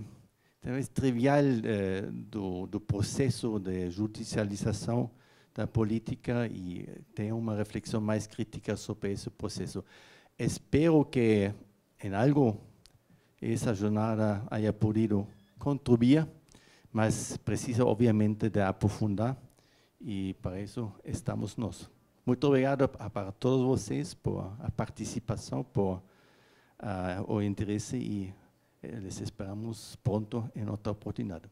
talvez então, é trivial eh, do, do, processo de judicialização da política e tem uma reflexão mais crítica sobre esse processo. Espero que, em algo, essa jornada haya podido contribuir, mas precisa, obviamente, de aprofundar e, para isso, estamos nós. Muito obrigado para todos vocês por a participação, por ah, o interesse e eh, les esperamos pronto em outra oportunidade.